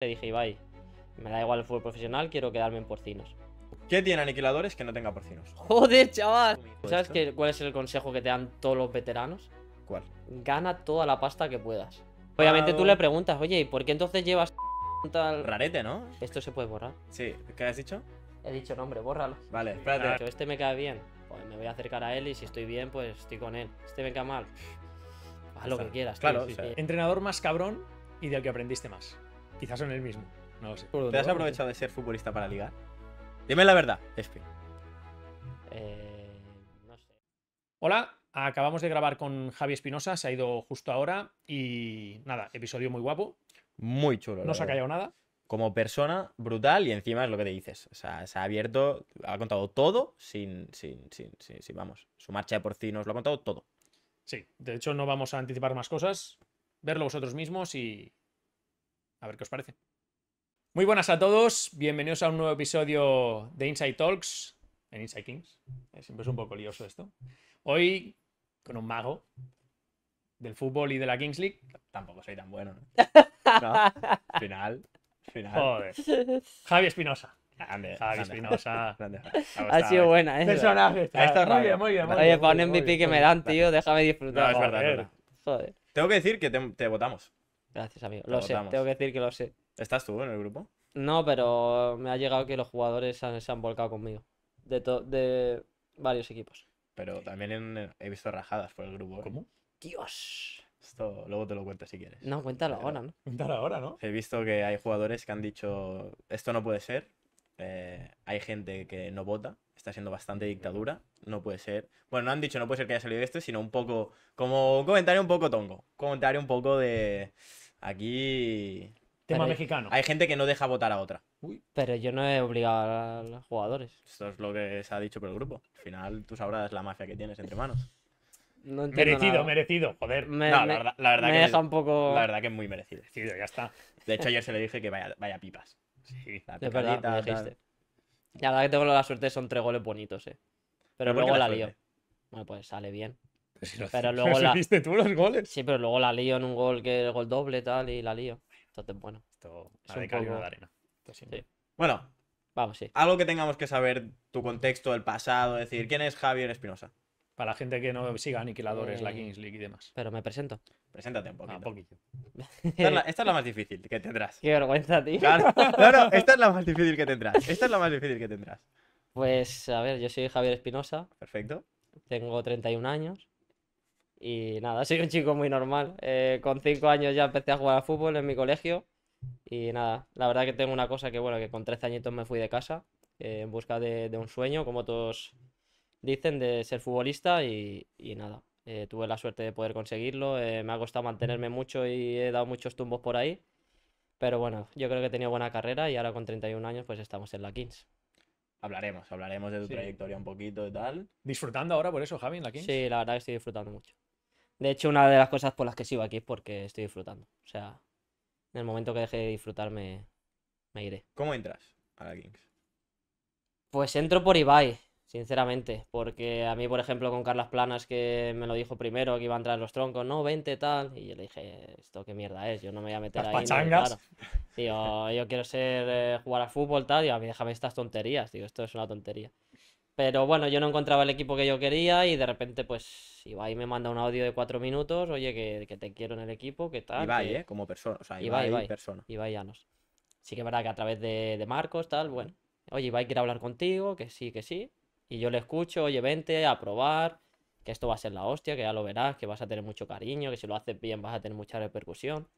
Te dije, Ibai, me da igual el fútbol profesional, quiero quedarme en porcinos. ¿Qué tiene aniquiladores que no tenga porcinos? Joder, chaval. ¿Sabes qué, cuál es el consejo que te dan todos los veteranos? ¿Cuál? Gana toda la pasta que puedas. Obviamente tú ah. le preguntas, oye, ¿y por qué entonces llevas tal... Rarete, ¿no? Esto se puede borrar. Sí, ¿qué has dicho? He dicho nombre, bórralo. Vale, espérate. Este me cae bien, pues me voy a acercar a él y si estoy bien, pues estoy con él. Este me cae mal, haz lo que quieras. Claro, Entrenador más cabrón y del que aprendiste más. Quizás son el mismo. No lo sé. ¿Te has aprovechado de ser futbolista para ligar? Dime la verdad, Espi. Eh, no sé. Hola, acabamos de grabar con Javi Espinosa, se ha ido justo ahora y nada, episodio muy guapo. Muy chulo. No se ha callado nada. Como persona, brutal y encima es lo que te dices. O sea, se ha abierto, ha contado todo sin, sin, sin, sin, vamos, su marcha de nos lo ha contado todo. Sí, de hecho no vamos a anticipar más cosas, verlo vosotros mismos y, a ver qué os parece. Muy buenas a todos, bienvenidos a un nuevo episodio de Inside Talks en Inside Kings. Siempre es un poco lioso esto. Hoy con un mago del fútbol y de la Kings League. Tampoco soy tan bueno. ¿no? Final. Final. Joder. Javi Espinosa. Grande, Javi Espinosa. Ha sido eh. buena, ¿eh? Personaje. muy, bien, muy bien, Oye, bien. para un MVP que me dan, tío, déjame disfrutar. No, es verdad. Joder. Tengo que decir que te votamos. Gracias, amigo. Lo, sé, tengo que decir que lo sé. ¿Estás tú en el grupo? No, pero me ha llegado que los jugadores se han volcado conmigo. De, de varios equipos. Pero también eh, he visto rajadas por el grupo. ¿eh? ¿Cómo? Dios. Esto luego te lo cuento si quieres. No, cuéntalo ahora, ¿no? Cuéntalo ahora, ¿no? He visto que hay jugadores que han dicho, esto no puede ser. Eh, hay gente que no vota está siendo bastante dictadura. No puede ser. Bueno, no han dicho, no puede ser que haya salido este, sino un poco. Como un comentario un poco tongo. Comentario un poco de. Aquí. Tema mexicano. Hay gente que no deja votar a otra. Pero yo no he obligado a los jugadores. Esto es lo que se ha dicho por el grupo. Al final, tú sabrás la mafia que tienes entre manos. merecido, merecido, joder. Me, la verdad, la verdad que deja un poco. La verdad que es muy merecido. ya está. De hecho, ayer se le dije que vaya, vaya pipas. Sí, la de verdad, la verdad que tengo la suerte, son tres goles bonitos, eh. Pero luego la, lío. Bueno, pues sale bien. Pues pero, luego la... tú los goles? Sí, pero luego la lío en un gol que el gol doble tal y la lío. Entonces, bueno. Esto es un de arena. Bueno. Vamos, sí. Algo que tengamos que saber, tu contexto, el pasado, decir, ¿quién es Javier Espinosa? Para la gente que no siga eh, Aniquiladores, la Kings League y demás. Pero me presento. Preséntate un ah, poquito. Esta, es la, más difícil que tendrás. Qué vergüenza, tío. Claro, esta es la más difícil que tendrás. Esta es la más difícil que tendrás. Pues, a ver, yo soy Javier Espinosa. Perfecto. Tengo 31 años. Y nada, soy un chico muy normal. Eh, con 5 años ya empecé a jugar al fútbol en mi colegio. Y nada, la verdad que tengo una cosa que, bueno, que con 13 añitos me fui de casa eh, en busca de, un sueño, como todos dicen, de ser futbolista. y nada, eh, tuve la suerte de poder conseguirlo. Eh, me ha costado mantenerme mucho y he dado muchos tumbos por ahí. Pero bueno, yo creo que he tenido buena carrera y ahora con 31 años pues estamos en la Kings Hablaremos, hablaremos de tu trayectoria un poquito y tal. ¿Disfrutando ahora por eso, Javi, en la Kings? Sí, la verdad que estoy disfrutando mucho. De hecho, una de las cosas por las que sigo aquí es porque estoy disfrutando. O sea, en el momento que deje de disfrutar me iré. ¿Cómo entras a la Kings? Pues entro por Ibai sinceramente, porque a mí, por ejemplo, con Carlas Planas, que me lo dijo primero, que iba a entrar los troncos, no, 20 tal, y yo le dije, esto qué mierda es, yo no me voy a meter ahí. claro. yo quiero ser, eh, jugar a fútbol, tal, y a mí déjame estas tonterías, digo, esto es una tontería. Pero bueno, yo no encontraba el equipo que yo quería y de repente, pues, Ibai me manda un audio de cuatro minutos, oye, que, te quiero en el equipo, que tal. Ibai, ¿eh? Como persona, o sea, Ibai, Ibai, Ibai persona. ya nos Sí que es verdad que a través de, Marcos, tal, bueno. Oye, Ibai quiere hablar contigo, que sí, que sí y yo le escucho, oye, vente a probar, que esto va a ser la hostia, que ya lo verás, que vas a tener mucho cariño, que si lo haces bien vas a tener mucha repercusión.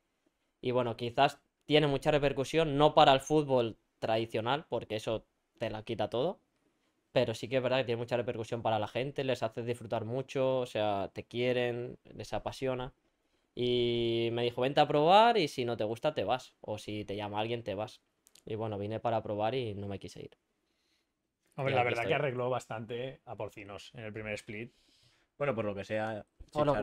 Y bueno, quizás tiene mucha repercusión, no para el fútbol tradicional, porque eso te la quita todo. Pero sí que es verdad que tiene mucha repercusión para la gente, les hace disfrutar mucho, o sea, te quieren, les apasiona. Y me dijo, vente a probar y si no te gusta te vas. O si te llama alguien te vas. Y bueno, vine para probar y no me quise ir. Hombre, la verdad que arregló bastante ¿eh? a porcinos en el primer split. Bueno, por lo que sea. Bueno,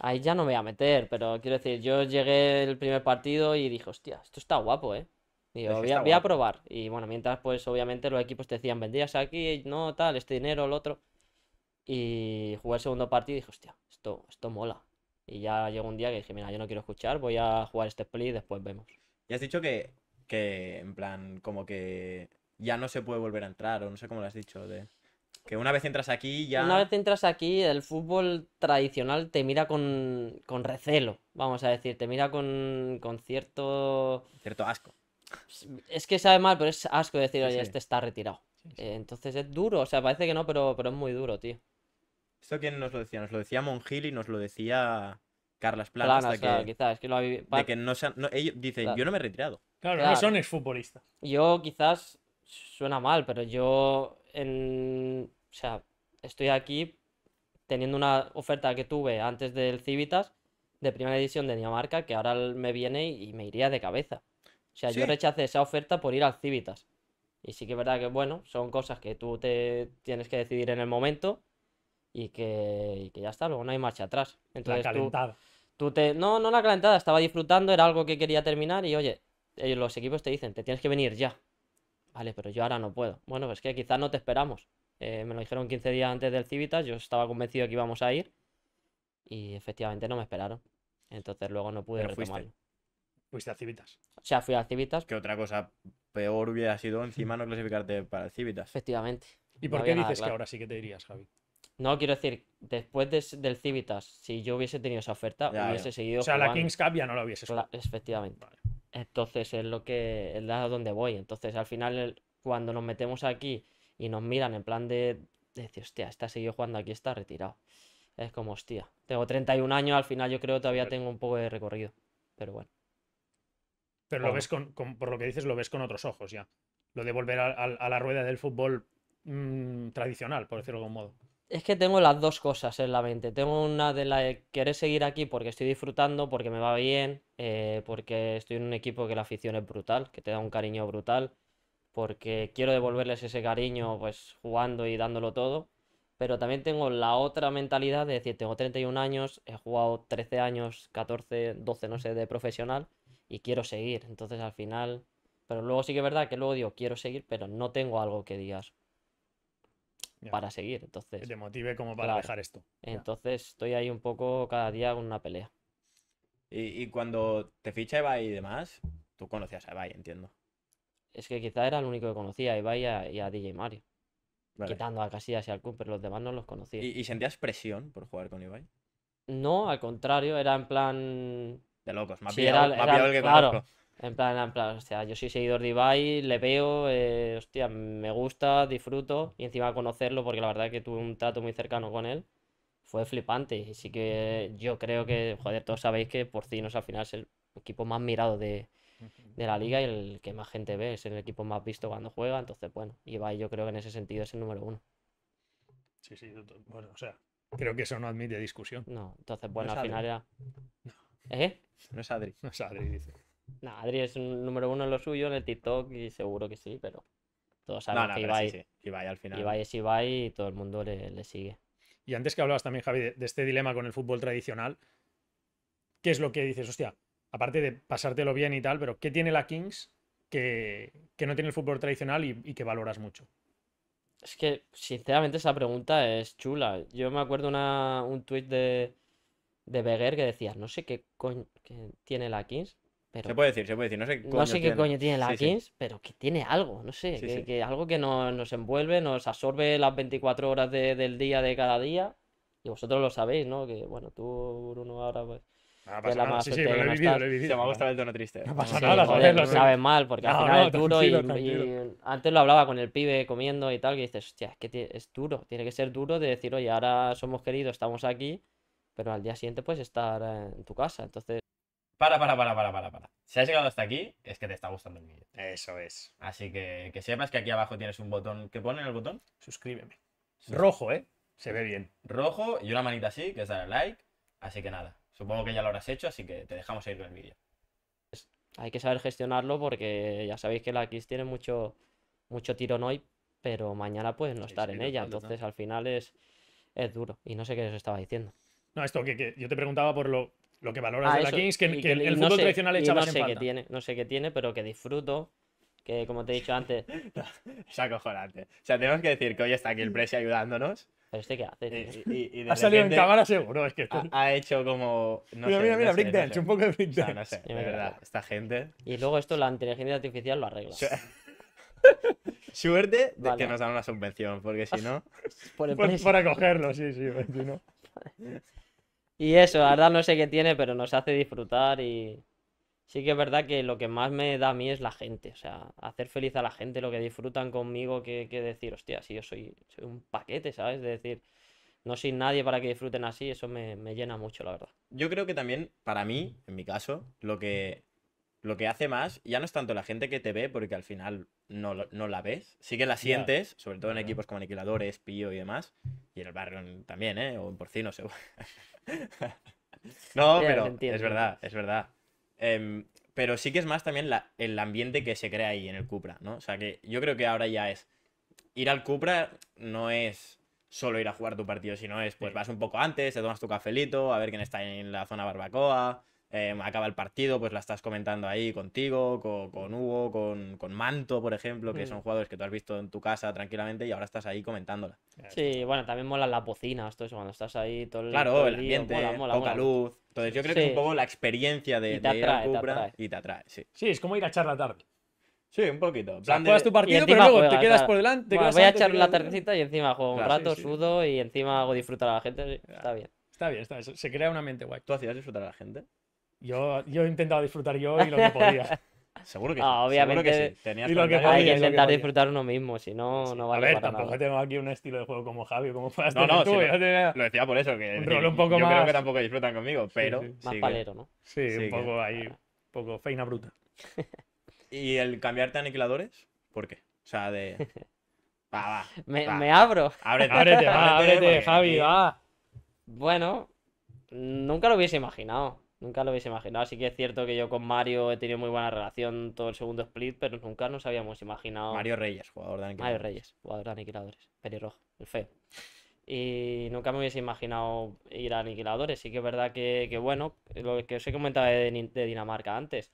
ahí ya no me voy a meter, pero quiero decir, yo llegué el primer partido y dije, hostia, esto está guapo, ¿eh? Digo, este voy, a, probar. Y bueno, mientras, pues obviamente los equipos te decían, vendías aquí, no, tal, este dinero, el otro. Y jugué el segundo partido y dije, hostia, esto, esto mola. Y ya llegó un día que dije, mira, yo no quiero escuchar, voy a jugar este split y después vemos. Y has dicho que en plan, como que ya no se puede volver a entrar, o no sé cómo lo has dicho. De... Que una vez entras aquí ya... Una vez entras aquí, el fútbol tradicional te mira con, recelo, vamos a decir, te mira con, cierto... Cierto asco. Es que sabe mal, pero es asco decir, oye, este está retirado. Eh, entonces es duro, o sea, parece que no, pero, pero es muy duro, tío. ¿Esto quién nos lo decía? Nos lo decía Mongil y nos lo decía Carlas Plana. hasta quizás, que lo no, ellos dicen, yo no me he retirado. Claro, no son exfutbolistas. Yo quizás suena mal, pero yo en, o sea, estoy aquí teniendo una oferta que tuve antes del Civitas de primera edición de Dinamarca que ahora me viene y me iría de cabeza. O sea, yo rechacé esa oferta por ir al Civitas. Y sí que es verdad que, bueno, son cosas que tú te tienes que decidir en el momento y que, ya está, luego no hay marcha atrás. Entonces, calentada. tú te... No, no la calentada, estaba disfrutando, era algo que quería terminar y oye, eh, los equipos te dicen, te tienes que venir ya. Vale, pero yo ahora no puedo. Bueno, pues que quizás no te esperamos. Eh, me lo dijeron 15 días antes del Civitas, yo estaba convencido que íbamos a ir y efectivamente no me esperaron. Entonces luego no pude retomarlo. Fuiste. al a Civitas. O sea, fui a Civitas. Que otra cosa peor hubiera sido encima no clasificarte para el Civitas. Efectivamente. ¿Y por qué dices que ahora sí que te dirías, Javi? No, quiero decir, después del Civitas, si yo hubiese tenido esa oferta, hubiese seguido. O sea, la Kings Cup ya no la hubiese. hecho. efectivamente. Vale. Entonces es lo que el lado donde voy. Entonces al final cuando nos metemos aquí y nos miran en plan de, decir, hostia, está seguido jugando aquí, está retirado. Es como, hostia, tengo 31 años, al final yo creo todavía tengo un poco de recorrido. Pero bueno. Pero lo ves con, por lo que dices, lo ves con otros ojos ya. Lo de volver a, la rueda del fútbol mm, tradicional, por decirlo de algún modo es que tengo las dos cosas en la mente. Tengo una de la de querer seguir aquí porque estoy disfrutando, porque me va bien, eh, porque estoy en un equipo que la afición es brutal, que te da un cariño brutal, porque quiero devolverles ese cariño pues jugando y dándolo todo. Pero también tengo la otra mentalidad de decir, tengo 31 años, he jugado 13 años, 14, 12, no sé, de profesional y quiero seguir. Entonces al final... Pero luego sí que es verdad que luego digo, quiero seguir, pero no tengo algo que digas para seguir. Entonces, que te motive como para dejar esto. Entonces estoy ahí un poco cada día con una pelea. Y, cuando te ficha Ibai y demás, tú conocías a Ibai, entiendo. Es que quizá era el único que conocía a y a, DJ Mario. Quitando a Casillas y al Cooper, pero los demás no los conocía. ¿Y, sentías presión por jugar con Ibai? No, al contrario, era en plan. De locos, más ha el que claro, en plan, en plan, sea, yo soy seguidor de Ibai, le veo, eh, hostia, me gusta, disfruto y encima conocerlo porque la verdad es que tuve un trato muy cercano con él. Fue flipante. Y sí que yo creo que, joder, todos sabéis que Porcinos al final es el equipo más mirado de, la liga y el que más gente ve, es el equipo más visto cuando juega. Entonces, bueno, Ibai yo creo que en ese sentido es el número uno. Sí, sí, bueno, o sea, creo que eso no admite discusión. No, entonces, bueno, al final era. ¿Eh? No es Adri. No es Adri, dice. No, Adri es un número uno en lo suyo, en el TikTok, y seguro que sí, pero todos saben que Ibai, al final. Ibai es Ibai y todo el mundo le, le sigue. Y antes que hablabas también, Javi, de, este dilema con el fútbol tradicional, ¿qué es lo que dices? Hostia, aparte de pasártelo bien y tal, pero ¿qué tiene la Kings que, que no tiene el fútbol tradicional y, que valoras mucho? Es que, sinceramente, esa pregunta es chula. Yo me acuerdo una, un tuit de, de Beguer que decía, no sé qué, qué tiene la Kings, pero se puede decir, se puede decir. No sé, coño no sé qué tiene. coño tiene la sí, Kings, sí. pero que tiene algo, no sé, sí, que, que, algo que nos, nos, envuelve, nos absorbe las 24 horas de, del día de cada día. Y vosotros lo sabéis, ¿no? Que bueno, tú, Bruno, ahora pues. No pasa la nada. sí, sí, lo he vivido, lo he vivido. Se me ha gustado el tono triste. No pasa sí, nada, joder, lo sabes mal, porque no, al final no, es duro y, y, antes lo hablaba con el pibe comiendo y tal, que dices, hostia, es que es duro, tiene que ser duro de decir, oye, ahora somos queridos, estamos aquí, pero al día siguiente puedes estar eh, en tu casa, entonces para, para, para, para, para, para. Si has llegado hasta aquí, es que te está gustando el vídeo. Eso es. Así que que sepas que aquí abajo tienes un botón. ¿Qué pone en el botón? Suscríbeme. Rojo, ¿eh? Se ve bien. Rojo y una manita así, que es darle like. Así que nada, supongo que ya lo habrás hecho, así que te dejamos ir con el vídeo. Hay que saber gestionarlo porque ya sabéis que la Kiss tiene mucho, mucho tirón hoy, pero mañana puedes no estar en ella. entonces, al final es, es duro. Y no sé qué os estaba diciendo. No, esto que yo te preguntaba por lo, lo que valoro ah, de que, el, mundo tradicional echaba no sé en tiene, no sé qué tiene, pero que disfruto. Que como te he dicho antes. es acojonante. O sea, tenemos que decir que hoy está aquí el Presi ayudándonos. Pero este qué hace. ha salido en cámara seguro, Ha, hecho como. No mira, mira, mira, no un poco de BrickDance. O no sé, de verdad, esta gente. Y luego esto la inteligencia artificial lo arregla. Suerte de que nos dan una subvención, porque si no. por, por, por, acogerlo, sí, sí, si no. Y eso, la verdad no sé qué tiene, pero nos hace disfrutar y sí que es verdad que lo que más me da a mí es la gente, o sea, hacer feliz a la gente, lo que disfrutan conmigo, que, que decir, hostia, si yo soy, un paquete, ¿sabes? De decir, no soy nadie para que disfruten así, eso me, me, llena mucho, la verdad. Yo creo que también, para mí, en mi caso, lo que lo que hace más, ya no es tanto la gente que te ve, porque al final no, no la ves, sí que la sientes, sobre todo en equipos como Aniquiladores, Pío y demás, y en el barrio también, ¿eh? O en Porcino, seguro. no, pero es verdad, es verdad. Eh, pero sí que es más también la, el ambiente que se crea ahí en el Cupra, ¿no? O sea que yo creo que ahora ya es. Ir al Cupra no es solo ir a jugar tu partido, sino es pues vas un poco antes, te tomas tu cafelito, a ver quién está en la zona barbacoa, Em, acaba el partido, pues la estás comentando ahí contigo, con, mm. Hugo, con, Manto, por ejemplo, que son mm. jugadores que tú has visto en tu casa tranquilamente y ahora estás ahí comentándola. Sí, bueno, también mola la bocinas, todo eso, cuando estás ahí todo el Claro, el, ambiente, poca luz. Entonces yo creo que es un poco la experiencia de, te Cupra y te atrae, sí. Sí, es como ir a echar la tarde. Sí, un poquito. O juegas tu partido, pero luego te quedas por delante. voy a echar la tardecita y encima juego un rato, sudo y encima hago disfrutar a la gente. Está bien. Está bien, está bien. Se crea una mente guay. ¿Tú hacías disfrutar a la gente? Yo, he intentado disfrutar yo y lo que podía. Seguro que ah, sí. Obviamente. que sí. Tenías y hay que intentar disfrutar uno mismo, si no, no vale. A ver, tampoco tengo aquí un estilo de juego como Javi, como puedas no, no, tú. Si lo, decía por eso, que un rol un poco yo creo que tampoco disfrutan conmigo, pero. más palero, ¿no? Sí, un poco ahí, un poco feina bruta. ¿Y el cambiarte a aniquiladores? ¿Por qué? O sea, de. Va, va. Me, abro. Ábrete, ábrete, va, ábrete, Javi, va. Bueno, nunca lo hubiese imaginado. Nunca lo habéis imaginado. Sí que es cierto que yo con Mario he tenido muy buena relación todo el segundo split, pero nunca nos habíamos imaginado. Mario Reyes, jugador de aniquiladores. Mario Reyes, jugador de aniquiladores. Pelirrojo, el fe Y nunca me hubiese imaginado ir a aniquiladores. Sí que es verdad que, bueno, lo que os he comentado de, Dinamarca antes.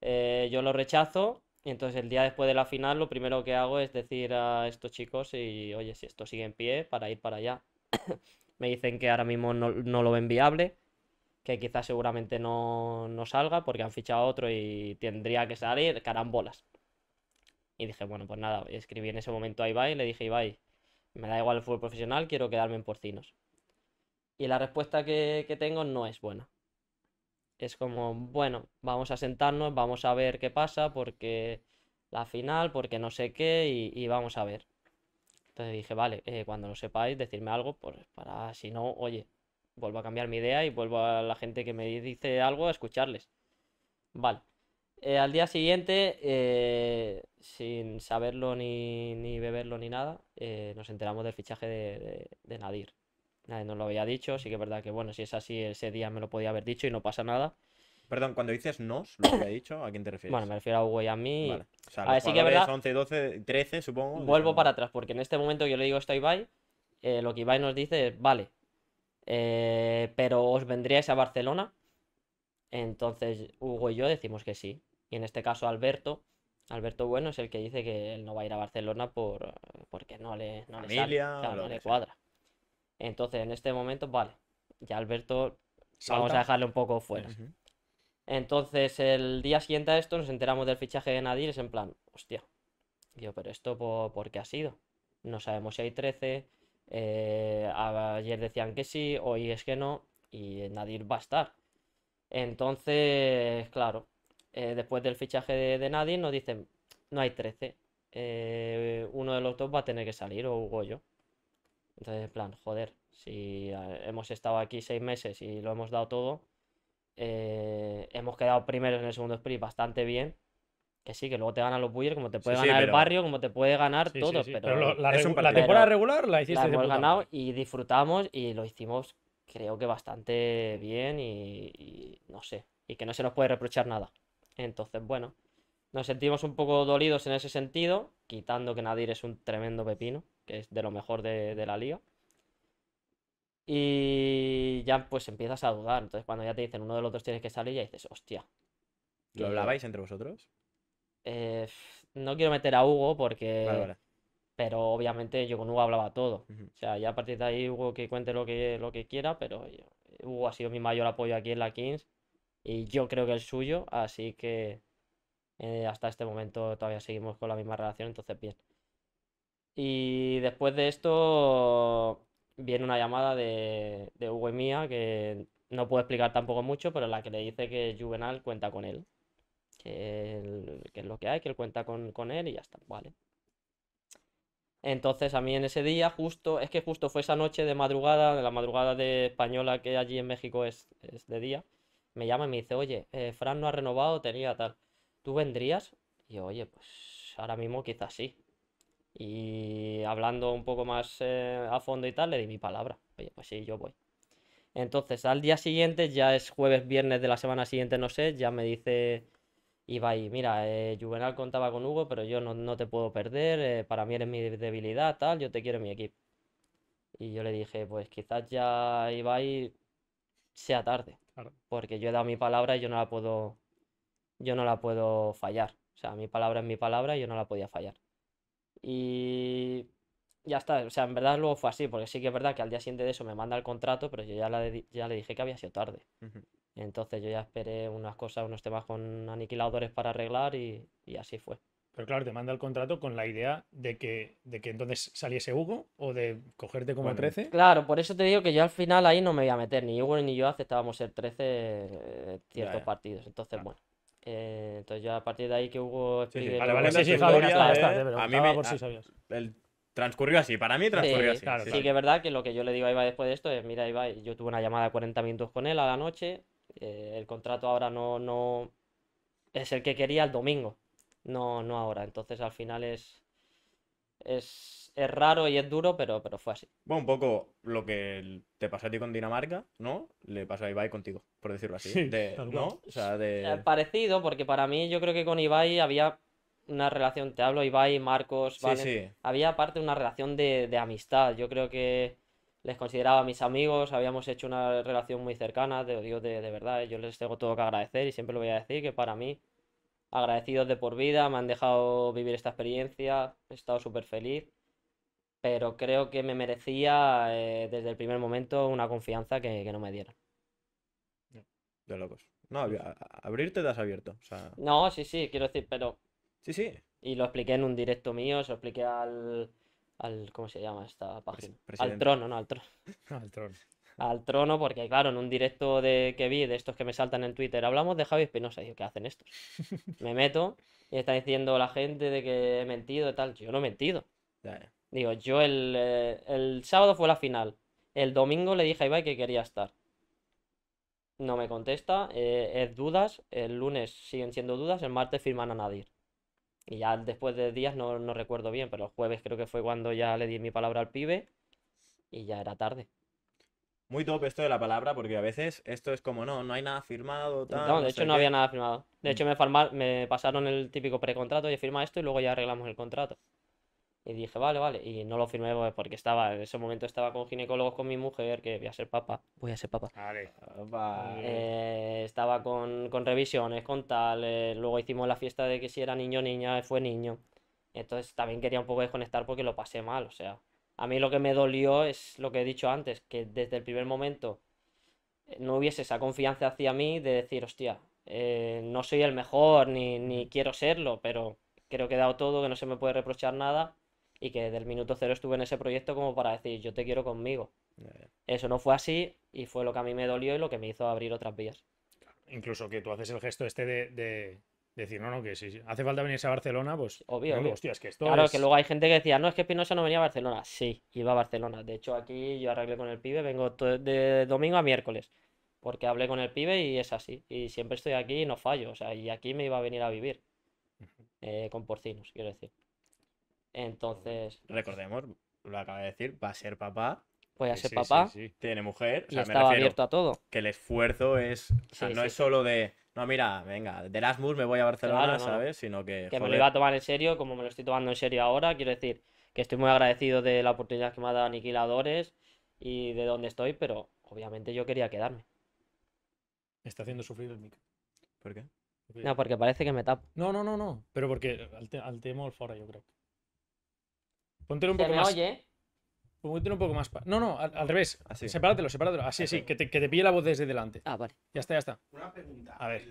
Eh, yo lo rechazo. Y entonces el día después de la final lo primero que hago es decir a estos chicos y oye, si esto sigue en pie, para ir para allá. me dicen que ahora mismo no, no lo ven viable que quizás seguramente no, salga porque han fichado otro y tendría que salir carambolas. Y dije, bueno, pues nada, escribí en ese momento a Ibai y le dije, Ibai, me da igual el fútbol profesional, quiero quedarme en porcinos. Y la respuesta que, tengo no es buena. Es como, bueno, vamos a sentarnos, vamos a ver qué pasa, porque la final, porque no sé qué, y, vamos a ver. Entonces dije, vale, eh, cuando lo sepáis, decirme algo, pues para si no, oye, vuelvo a cambiar mi idea y vuelvo a la gente que me dice algo a escucharles. Vale. Eh, al día siguiente, eh, sin saberlo ni, ni, beberlo ni nada, eh, nos enteramos del fichaje de, de, Nadir. Nadie nos lo había dicho, así que es verdad que, bueno, si es así, ese día me lo podía haber dicho y no pasa nada. Perdón, cuando dices nos, lo había dicho, ¿a quién te refieres? Bueno, me refiero a Hugo y a mí. Vale. O a sí que verdad, 11, 12, 13, supongo. Vuelvo para atrás, porque en este momento yo le digo esto a Ibai, lo que Ibai nos dice es, vale, eh, pero os vendríais a Barcelona. Entonces Hugo y yo decimos que sí. Y en este caso Alberto, Alberto Bueno es el que dice que él no va a ir a Barcelona porque no le, le cuadra. Entonces en este momento, vale, ya Alberto vamos a dejarle un poco fuera. Entonces el día siguiente a esto nos enteramos del fichaje de Nadir, es en plan, hostia, yo, pero esto porque por qué ha sido. No sabemos si hay 13, eh, ayer decían que sí, hoy es que no, y Nadir va a estar. Entonces, claro, eh, después del fichaje de, nadie Nadir nos dicen, no hay 13. Eh, uno de los dos va a tener que salir, o Hugo yo. Entonces, en plan, joder, si hemos estado aquí seis meses y lo hemos dado todo, hemos quedado primeros en el segundo sprint bastante bien que sí, que luego te ganan los Bullers, como te puede ganar el barrio, como te puede ganar todos. todo. Pero, la, temporada regular la hiciste. La hemos ganado y disfrutamos y lo hicimos, creo que bastante bien y, no sé. Y que no se nos puede reprochar nada. Entonces, bueno, nos sentimos un poco dolidos en ese sentido, quitando que Nadir es un tremendo pepino, que es de lo mejor de, la liga. Y ya pues empiezas a dudar. Entonces, cuando ya te dicen uno de los dos tienes que salir, ya dices, hostia. ¿Lo hablabais entre vosotros? Eh, no quiero meter a Hugo porque. Pero obviamente yo con Hugo hablaba todo. O sea, ya a partir de ahí Hugo que cuente lo que, lo que quiera, pero Hugo ha sido mi mayor apoyo aquí en la Kings y yo creo que el suyo, así que eh, hasta este momento todavía seguimos con la misma relación, entonces bien. Y después de esto viene una llamada de, de Hugo y mía que no puedo explicar tampoco mucho, pero en la que le dice que Juvenal cuenta con él que, es lo que hay, que él cuenta con, él y ya está, vale. Entonces a mí en ese día justo, es que justo fue esa noche de madrugada, de la madrugada de española que allí en México es, de día, me llama y me dice, oye, eh, Fran no ha renovado, tenía tal, ¿tú vendrías? Y oye, pues ahora mismo quizás sí. Y hablando un poco más eh, a fondo y tal, le di mi palabra, oye, pues sí, yo voy. Entonces al día siguiente, ya es jueves, viernes de la semana siguiente, no sé, ya me dice iba mira, eh, Juvenal contaba con Hugo, pero yo no, no te puedo perder, eh, para mí eres mi debilidad, tal, yo te quiero en mi equipo. Y yo le dije, pues quizás ya Ibai sea tarde, porque yo he dado mi palabra y yo no la puedo, yo no la puedo fallar. O sea, mi palabra es mi palabra y yo no la podía fallar. Y ya está, o sea, en verdad luego fue así, porque sí que es verdad que al día siguiente de eso me manda el contrato, pero yo ya, ya le dije que había sido tarde. Entonces yo ya esperé unas cosas, unos temas con aniquiladores para arreglar y, así fue. Pero claro, te manda el contrato con la idea de que, de que entonces saliese Hugo o de cogerte como a 13. Claro, por eso te digo que yo al final ahí no me voy a meter. Ni Hugo ni yo aceptábamos ser 13 eh, ciertos partidos. Entonces, bueno. Eh, entonces yo a partir de ahí que Hugo Vale, vale, a ¿eh? mí me... Por si sabías. El transcurrió así, para mí transcurrió así. sí, que es verdad que lo que yo le digo a Iba después de esto es, mira Iba yo tuve una llamada de 40 minutos con él a la noche, eh, el contrato ahora no, no es el que quería el domingo, no, no ahora. Entonces al final es, es, es raro y es duro, pero, pero fue así. Bueno, un poco lo que te pasó a ti con Dinamarca, ¿no? Le pasa a Ibai contigo, por decirlo así. Sí, de, ¿no? Eh, parecido, porque para mí yo creo que con Ibai había una relación, te hablo Ibai, Marcos, Había aparte una relación de amistad. Yo creo que les consideraba mis amigos, habíamos hecho una relación muy cercana, te digo de, verdad, ¿eh? yo les tengo todo que agradecer y siempre lo voy a decir, que para mí, agradecidos de por vida, me han dejado vivir esta experiencia, he estado súper feliz, pero creo que me merecía eh, desde el primer momento una confianza que, no me dieron. De locos. No, abrirte te has abierto. No, sí, sí, quiero decir, pero... Sí, sí. Y lo expliqué en un directo mío, se lo expliqué al al ¿cómo se llama esta página? Al trono, no, al trono. al trono. porque claro, en un directo de que vi de estos que me saltan en Twitter, hablamos de Javi Espinosa y ¿qué hacen estos? me meto y está diciendo la gente de que he mentido y tal. Yo no he mentido. Digo, yo eh, el, sábado fue la final. El domingo le dije a Ibai que quería estar. No me contesta, eh, es dudas, el lunes siguen siendo dudas, el martes firman a Nadir. Y ya después de días no, recuerdo bien, pero el jueves creo que fue cuando ya le di mi palabra al pibe y ya era tarde. Muy top esto de la palabra, porque a veces esto es como, no, no hay nada firmado, No, de hecho no había nada firmado. De mm. hecho me, me pasaron el típico precontrato y firma esto y luego ya arreglamos el contrato. Y dije, vale, vale. Y no lo firmé pues, porque estaba, en ese momento estaba con ginecólogos con mi mujer, que voy a ser papá. Voy a ser papá. Vale. Eh, estaba con, con, revisiones, con tal. luego hicimos la fiesta de que si era niño o niña, fue niño. Entonces también quería un poco desconectar porque lo pasé mal. O sea, a mí lo que me dolió es lo que he dicho antes, que desde el primer momento eh, no hubiese esa confianza hacia mí de decir, hostia, eh, no soy el mejor ni, ni quiero serlo, pero creo que he dado todo, que no se me puede reprochar nada y que del minuto cero estuve en ese proyecto como para decir, yo te quiero conmigo. Eso no fue así y fue lo que a mí me dolió y lo que me hizo abrir otras vías. Incluso que tú haces el gesto este de, decir, no, no, que si hace falta venirse a Barcelona, pues. Obvio. que claro, que luego hay gente que decía, no, es que Espinosa no venía a Barcelona. Sí, iba a Barcelona. De hecho, aquí yo arreglé con el pibe, vengo de domingo a miércoles. Porque hablé con el pibe y es así. Y siempre estoy aquí y no fallo. O sea, y aquí me iba a venir a vivir. Eh, con porcinos, quiero decir. Entonces. Recordemos, lo acaba de decir, va a ser papá. Voy a ser papá. Sí, Tiene mujer. O estaba abierto a todo. Que el esfuerzo es. O sea, no es solo de. No, mira, venga, de Erasmus me voy a Barcelona, ¿sabes? Sino que. Que me lo iba a tomar en serio, como me lo estoy tomando en serio ahora. Quiero decir que estoy muy agradecido de la oportunidad que me ha dado Aniquiladores y de dónde estoy, pero obviamente yo quería quedarme. Me está haciendo sufrir el mic. ¿Por qué? No, porque parece que me tapo. No, no, no, no. Pero porque al, tema del tema yo creo. Póntelo un poco me más. oye? Póntelo un poco más. No, no, al, revés. Ah, sepáratelo, Así, ah, así, que te, que te pille la voz desde delante. Ah, vale. Ya está, ya está. Una pregunta. A ver.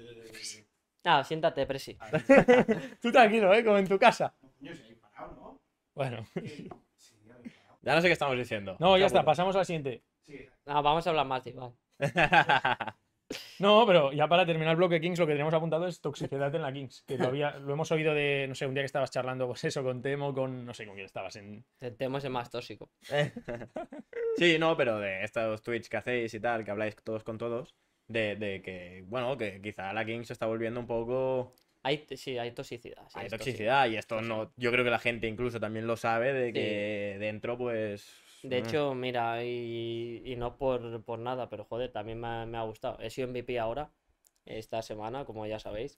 Ah, siéntate, Presi. Tú tranquilo, ¿eh? Como en tu casa. Yo parado, ¿no? Bueno. Eh, ya no sé qué estamos diciendo. No, ya está, pasamos al siguiente. Sí. No, ah, vamos a hablar más, igual. No, pero ya para terminar el bloque Kings, lo que tenemos apuntado es toxicidad en la Kings. Que todavía lo hemos oído de, no sé, un día que estabas charlando con pues eso, con Temo, con no sé con quién estabas. En... Eh, Temo es el más tóxico. sí, no, pero de estos tweets que hacéis y tal, que habláis todos con todos, de, que, bueno, que quizá la Kings se está volviendo un poco. sí, hay toxicidad. hay toxicidad, y esto no. Yo creo que la gente incluso también lo sabe de que dentro, pues de hecho, mira, y, y no por, por, nada, pero joder, también me ha, me ha, gustado. He sido MVP ahora, esta semana, como ya sabéis.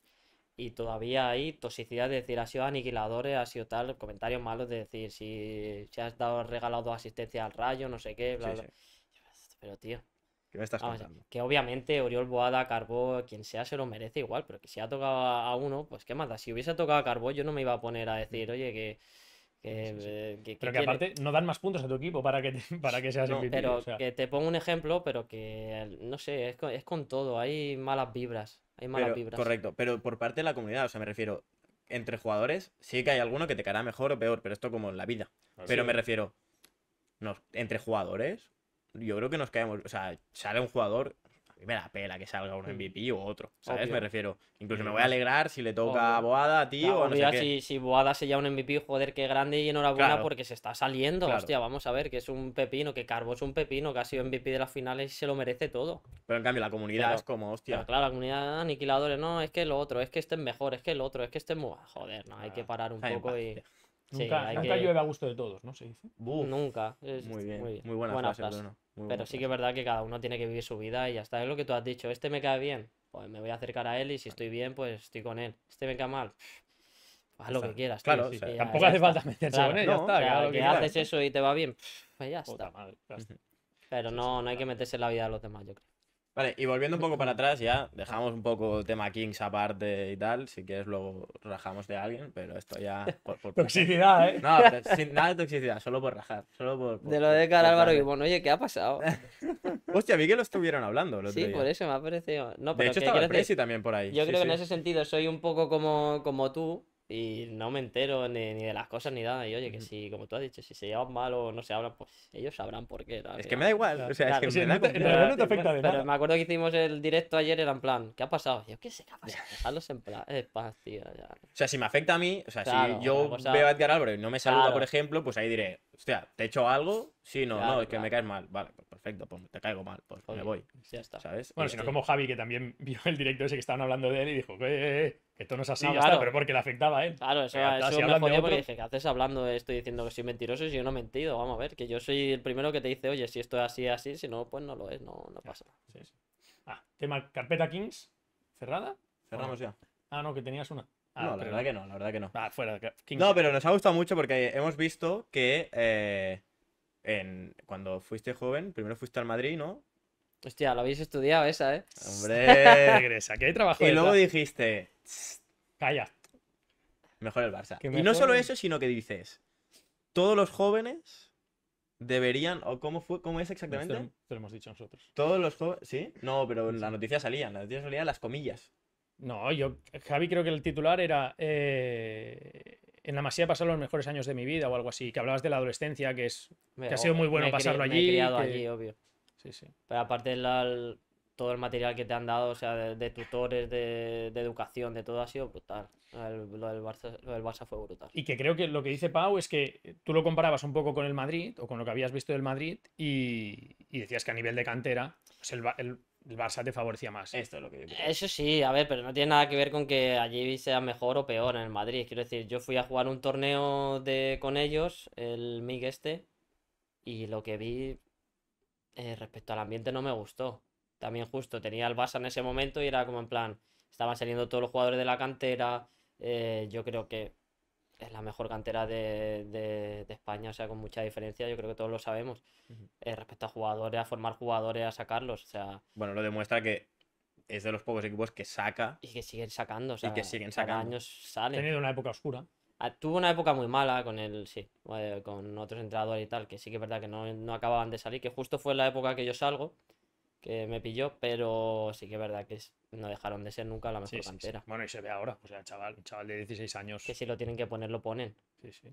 Y todavía hay toxicidad de decir, ha sido aniquiladores, ha sido tal, comentarios malos de decir, si, se has dado regalado asistencia al rayo, no sé qué, bla, bla. Pero tío, ¿Qué me estás que obviamente Oriol Boada, Carbó, quien sea, se lo merece igual, pero que si ha tocado a uno, pues qué más Si hubiese tocado a Carbó, yo no me iba a poner a decir, oye, que eh, que, que, pero que, aparte no dan más puntos a tu equipo para que, para que seas no, Pero que te pongo un ejemplo, pero que no sé, es con, todo, hay malas vibras. Hay malas Correcto, pero por parte de la comunidad, o sea, me refiero, entre jugadores sí que hay alguno que te caerá mejor o peor, pero esto como en la vida. pero me refiero, no, entre jugadores, yo creo que nos caemos. O sea, sale un jugador me da pela que salga un MVP o otro, ¿sabes? Me refiero. Incluso me voy a alegrar si le toca a Boada, tío, o no Si, Boada se llama un MVP, joder, qué grande y enhorabuena porque se está saliendo. Hostia, vamos a ver, que es un pepino, que Carbo es un pepino, que ha sido MVP de las finales y se lo merece todo. Pero en cambio la comunidad es como, hostia. claro, la comunidad aniquiladores, no, es que lo otro, es que estén mejor, es que el otro, es que estén... Joder, no, hay ah, que parar un poco y... Nunca, sí, nunca llueve a gusto de todos, ¿no? Se dice. nunca. muy, bien, muy, buena, buena Pero sí que es verdad que cada uno tiene que vivir su vida y ya está. es lo que tú has dicho. Este me cae bien, pues me voy a acercar a él y si estoy bien, pues estoy con él. Este me cae mal, haz lo que quieras. Claro, tampoco hace falta meterse con él, está. claro, que, haces eso y te va bien, pues ya está. ya está. Pero no, no hay que meterse en la vida de los demás, yo creo. Vale, y volviendo un poco para atrás, ya dejamos un poco tema Kings aparte y tal. Si quieres, luego rajamos de alguien, pero esto ya. Por, toxicidad, ¿eh? No, sin nada de toxicidad, solo por rajar. de lo de cara Álvaro y bueno, oye, ¿qué ha pasado? Hostia, vi que lo estuvieron hablando. El otro sí, por eso me ha parecido. No, pero de hecho, estaba también por ahí. Yo creo que en ese sentido soy un poco como, como tú, y no me entero ni, de las cosas ni nada. Y oye, que si, como tú has dicho, si se llevan mal o no se hablan, pues ellos sabrán por qué. Es que me da igual. O sea, es que me no te, afecta de nada. me acuerdo que hicimos el directo ayer, era en plan, ¿qué ha pasado? yo, ¿qué sé qué ha pasado? Dejarlos en plan, espacio. Ya. O sea, si me afecta a mí, o sea, si yo veo a Edgar Álvarez y no me saluda, por ejemplo, pues ahí diré, hostia, ¿te he hecho algo? Sí, no, no, es que me caes mal. Vale, pues perfecto, pues te caigo mal, pues me voy. Ya está. ¿Sabes? Bueno, sino este como Javi, que también vio el directo ese que estaban hablando de él y dijo, eh, eh, eh". Que esto no es así, claro. pero porque le afectaba a ¿eh? él. Claro, eso, eso me jodió porque dije, ¿qué haces hablando? Estoy diciendo que soy mentiroso y si yo no he mentido. Vamos a ver, que yo soy el primero que te dice, oye, si esto es así, así, si no, pues no lo es, no, pasa. Sí, sí. Ah, tema carpeta Kings, ¿cerrada? Cerramos ya. Ah, no, que tenías una. Ah, no, la verdad que no, la verdad que no. Ah, fuera. Kings. No, pero nos ha gustado mucho porque hemos visto que eh, cuando fuiste joven, primero fuiste al Madrid, ¿no? Hostia, lo habéis estudiado esa, ¿eh? Hombre, regresa, que hay trabajo. Y luego dijiste, calla. Mejor el Barça. Y no solo eso, sino que dices, todos los jóvenes deberían, o cómo fue, cómo es exactamente. lo, hemos dicho nosotros. Todos los jóvenes, sí, no, pero en la noticia salían, la noticia salían las comillas. No, yo, Javi, creo que el titular era. Eh, en la Masía pasado los mejores años de mi vida o algo así, que hablabas de la adolescencia, que es que ha sido muy bueno pasarlo allí. Me he criado allí, obvio. Pero aparte todo el material que te han dado, o sea, de, tutores, de, educación, de todo, ha sido brutal. lo, del Barça, fue brutal. Y que creo que lo que dice Pau es que eh, tú lo comparabas un poco con el Madrid, o con lo que habías visto del Madrid, y, decías que a nivel de cantera, pues el, Barça te favorecía más. Esto lo Eso sí, a ver, pero no tiene nada que ver con que allí sea mejor o peor en el Madrid. Quiero decir, yo fui a jugar un torneo de, con ellos, el MIG este, y lo que vi eh, respecto al ambiente no me gustó. También justo tenía el Barça en ese momento y era como en plan, estaban saliendo todos los jugadores de la cantera, eh, yo creo que es la mejor cantera de, de, España, o sea, con mucha diferencia, yo creo que todos lo sabemos, eh, respecto a jugadores, a formar jugadores, a sacarlos, o sea... Bueno, lo demuestra que es de los pocos equipos que saca... Y que siguen sacando, o y que siguen sacando. años salen. Ha tenido una época oscura. Ah, tuvo una época muy mala con el, sí, eh, con otros entrenadores y tal, que sí que es verdad que no, no, acababan de salir, que justo fue la época que yo salgo, que me pilló, pero sí que es verdad que no dejaron de ser nunca la mejor cantera. Bueno, y se ve ahora, o pues sea, chaval, chaval de 16 años. Que si lo tienen que poner, lo ponen. Sí, sí.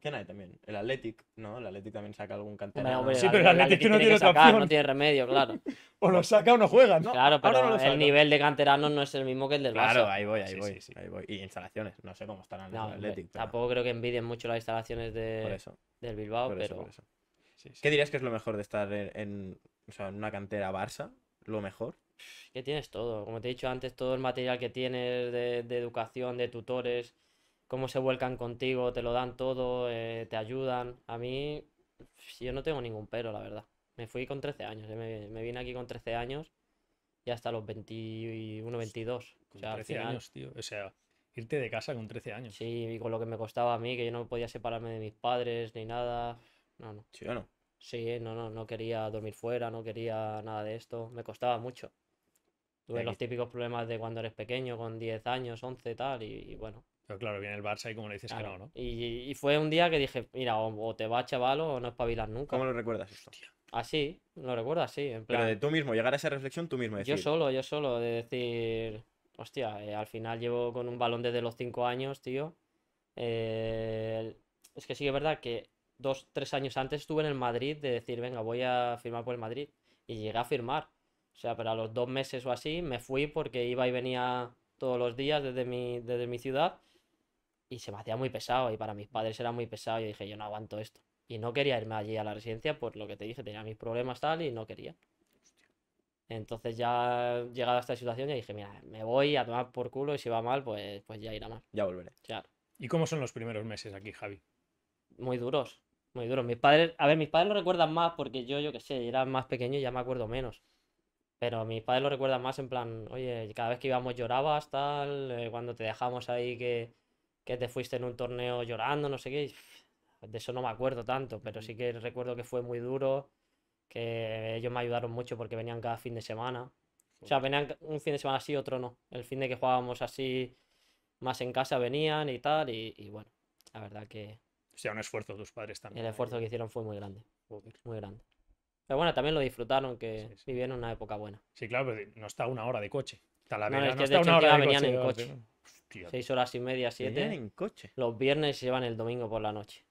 ¿Quién hay también? El Athletic, ¿no? El Athletic también saca algún canterano. sí, pero el, Atletic Athletic, no tiene, sacar, no tiene remedio, claro. o lo saca o no juega, ¿no? Claro, pero el nivel de canterano no es el mismo que el del Barça. Claro, ahí voy, ahí, voy, ahí voy. Y instalaciones, no sé cómo están en el Athletic. Tampoco creo que envidien mucho las instalaciones de... del Bilbao, pero... ¿Qué dirías que es lo mejor de estar en, una cantera Barça? ¿Lo mejor? Que tienes todo. Como te he dicho antes, todo el material que tienes de educación, de tutores cómo se vuelcan contigo, te lo dan todo, eh, te ayudan. A mí, yo no tengo ningún pero, la verdad. Me fui con 13 años, eh, me, vine aquí con 13 años y hasta los 21, 22. Con 13 años, tío. O sea, irte de casa con 13 años. Sí, y con lo que me costaba a mí, que yo no podía separarme de mis padres ni nada. No, no. ¿Sí no? Sí, no, no, quería dormir fuera, no quería nada de esto. Me costaba mucho. Tuve los típicos problemas de cuando eres pequeño, con 10 años, 11, tal, y bueno, claro, viene el Barça y como le dices que no, ¿no? Y, fue un día que dije, mira, o, te va chaval, o no espabilas nunca. ¿Cómo lo recuerdas esto? Así, ah, lo recuerdo así, Pero de tú mismo, llegar a esa reflexión tú mismo, Yo solo, yo solo, de decir... Hostia, eh, al final llevo con un balón desde los 5 años, tío. Eh, es que sí que es verdad que dos, tres años antes estuve en el Madrid de decir, venga, voy a firmar por el Madrid. Y llegué a firmar. O sea, pero a los dos meses o así me fui porque iba y venía todos los días desde mi, desde mi ciudad y se me hacía muy pesado y para mis padres era muy pesado. Yo dije, yo no aguanto esto. Y no quería irme allí a la residencia por lo que te dije, tenía mis problemas tal y no quería. Entonces ya llegado a esta situación y dije, mira, me voy a tomar por culo y si va mal, pues, pues ya irá mal. Ya volveré. Claro. ¿Y cómo son los primeros meses aquí, Javi? Muy duros, muy duros. Mis padres, a ver, mis padres lo recuerdan más porque yo, yo qué sé, era más pequeño y ya me acuerdo menos. Pero mis padres lo recuerdan más en plan, oye, cada vez que íbamos llorabas, tal, eh, cuando te dejamos ahí que, que te fuiste en un torneo llorando, no sé qué. De eso no me acuerdo tanto, pero sí que recuerdo que fue muy duro, que ellos me ayudaron mucho porque venían cada fin de semana. O sea, venían un fin de semana sí, otro no. El fin de que jugábamos así, más en casa venían y tal, y, y bueno, la verdad que... O sea, un esfuerzo de tus padres también. El esfuerzo ¿eh? que hicieron fue muy grande. Muy grande. Pero bueno, también lo disfrutaron, que vivieron una época buena. Sí, claro, pero no está una hora de coche. no, es no está una hora de venían en coche. ¿eh? Seis horas y media, siete. en coche. Los viernes se llevan el domingo por la noche.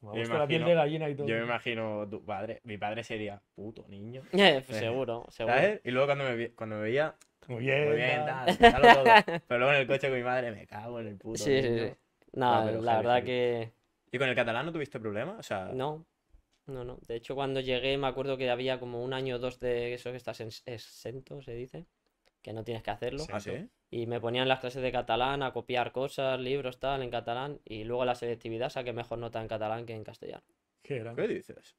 me la piel de gallina y todo. Yo me imagino tu padre. Mi padre sería puto niño. Eh, eh, seguro, seguro. Y luego cuando me, cuando veía. Muy bien. Muy bien, Pero luego en el coche con mi madre me cago en el puto. Sí, niño. sí, sí. No, la verdad que. ¿Y con el catalán no tuviste problema? O sea... No, no, no. De hecho, cuando llegué me acuerdo que había como un año o dos de eso que estás exento, se dice. Que no tienes que hacerlo. ¿Ah, sí? y me ponían las clases de catalán a copiar cosas, libros, tal, en catalán, y luego la selectividad que mejor nota en catalán que en castellano. ¿Qué, dices?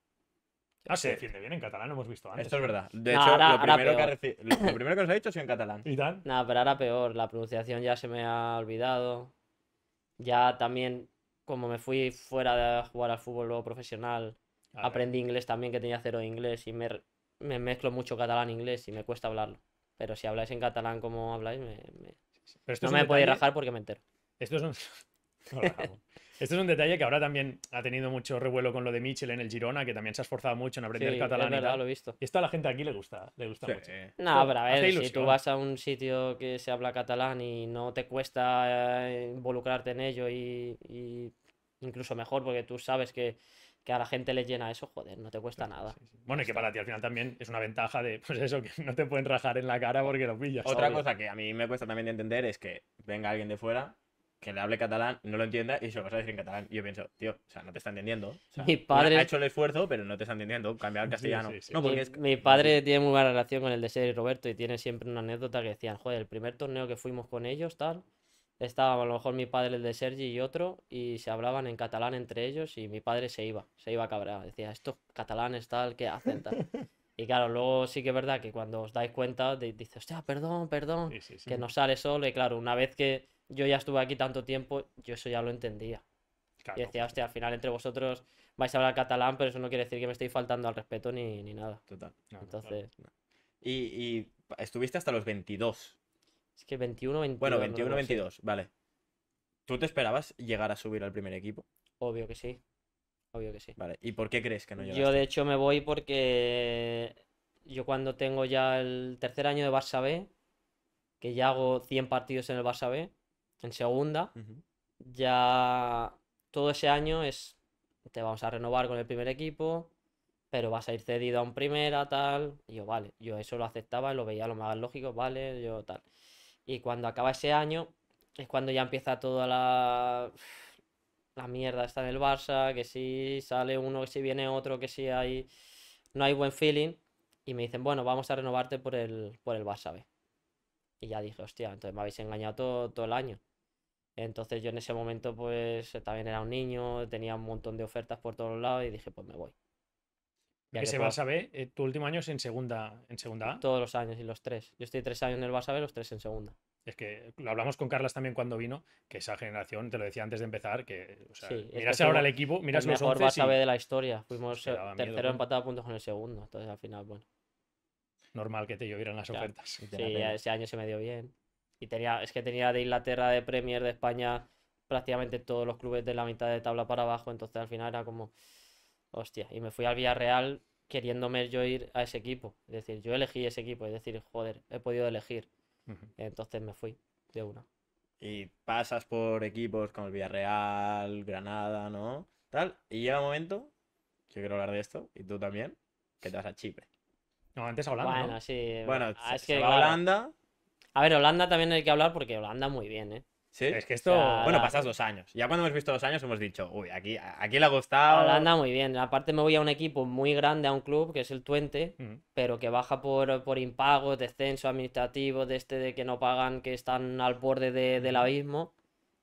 Ah, se defiende bien en catalán, lo hemos visto antes. Esto es ¿eh? verdad. De hecho, lo, primero que os lo, nos ha dicho es en catalán. ¿Y tal? Nada, pero ahora peor. La pronunciación ya se me ha olvidado. Ya también, como me fui fuera de jugar al fútbol profesional, aprendí inglés también, que tenía cero inglés, y me mezclo mucho catalán-inglés e y me cuesta hablarlo. Pero si habláis en catalán como habláis, me, no me podéis rajar porque me entero. Esto es un... esto es un detalle que ahora también ha tenido mucho revuelo con lo de Mitchell en el Girona, que también se ha esforzado mucho en aprender sí, catalán. y visto. esto a la gente aquí le gusta, le gusta mucho. No, pero a ver, si tú vas a un sitio que se habla catalán y no te cuesta eh, involucrarte en ello y incluso mejor, porque tú sabes que que a la gente le llena eso, joder, no te cuesta nada. Bueno, y que para ti al final también es una ventaja de, pues eso, que no te pueden rajar en la cara porque lo pillas. Otra cosa que a mí me cuesta también de entender es que venga alguien de fuera que le hable catalán, no lo entienda y se lo vas a decir en catalán. Y yo pienso, tío, o sea, no te está entendiendo. O mi padre... Ha hecho el esfuerzo, pero no te está entendiendo. Cambiar al castellano. No, porque mi, padre tiene muy buena relación con el de Ser y Roberto y tiene siempre una anécdota que decían, joder, el primer torneo que fuimos con ellos, tal, estaba a lo mejor mi padre, el de Sergi y otro, y se hablaban en catalán entre ellos y mi padre se iba, se iba cabreado. Decía, estos catalanes tal, que hacen Y claro, luego sí que es verdad que cuando os dais cuenta, dices, hostia, perdón, perdón, que no sale solo. Y claro, una vez que yo ya estuve aquí tanto tiempo, yo eso ya lo entendía. Y decía, hostia, al final entre vosotros vais a hablar catalán, pero eso no quiere decir que me estoy faltando al respeto ni, nada. Total. Entonces. Y, y, estuviste hasta los 22. Es que 21-22. Bueno, 21-22, vale. ¿Tú te esperabas llegar a subir al primer equipo? Obvio que sí. Obvio que sí. Vale, ¿y por qué crees que no llegas? Yo, de hecho, me voy porque yo cuando tengo ya el tercer año de Barça B, que ya hago 100 partidos en el Barça B, en segunda, ya todo ese año es, te vamos a renovar con el primer equipo, pero vas a ir cedido a un primera, tal. Y yo, vale, yo eso lo aceptaba, lo veía lo más lógico, vale, yo tal. Y cuando acaba ese año es cuando ya empieza toda la, la mierda está en el Barça, que si sale uno, que si viene otro, que si hay no hay buen feeling y me dicen, "Bueno, vamos a renovarte por el por el Barça Y ya dije, "Hostia, entonces me habéis engañado todo, todo el año." Entonces yo en ese momento pues también era un niño, tenía un montón de ofertas por todos lados y dije, "Pues me voy." ese que Barça B, eh, tu último año es en segunda, en segunda A. Todos los años y los tres. Yo estoy tres años en el Barça B, los tres en segunda. Es que lo hablamos con Carlas también cuando vino, que esa generación, te lo decía antes de empezar, que o ahora el equipo, miras el mejor Barça B de la historia. Fuimos pues eh, tercero empatado a puntos con el segundo. Entonces al final, bueno. Normal que te llovieran las ofertas. Sí, ese año se me dio bien. Y tenía, es que tenía de Inglaterra, de Premier, de España, prácticamente todos los clubes de la mitad de tabla para abajo. Entonces al final era como Hostia, y me fui al Villarreal queriéndome yo ir a ese equipo. Es decir, yo elegí ese equipo, es decir, joder, he podido elegir. Entonces me fui de una. Y pasas por equipos como el Villarreal, Granada, ¿no? Tal. Y llega un momento, yo quiero hablar de esto, y tú también, que te vas a Chipre. No, antes a Holanda. Bueno, sí. Bueno, ah, es que, a Holanda. A ver, Holanda también hay que hablar porque Holanda muy bien, ¿eh? ¿Sí? Es que esto, bueno, pasas dos años. Ya cuando hemos visto dos años hemos dicho, uy, aquí, aquí le ha gustado. anda muy bien. Aparte me voy a un equipo muy grande, a un club que es el Twente, pero que baja por, por impagos, descenso administrativo, de este de que no pagan, que están al borde de, del abismo.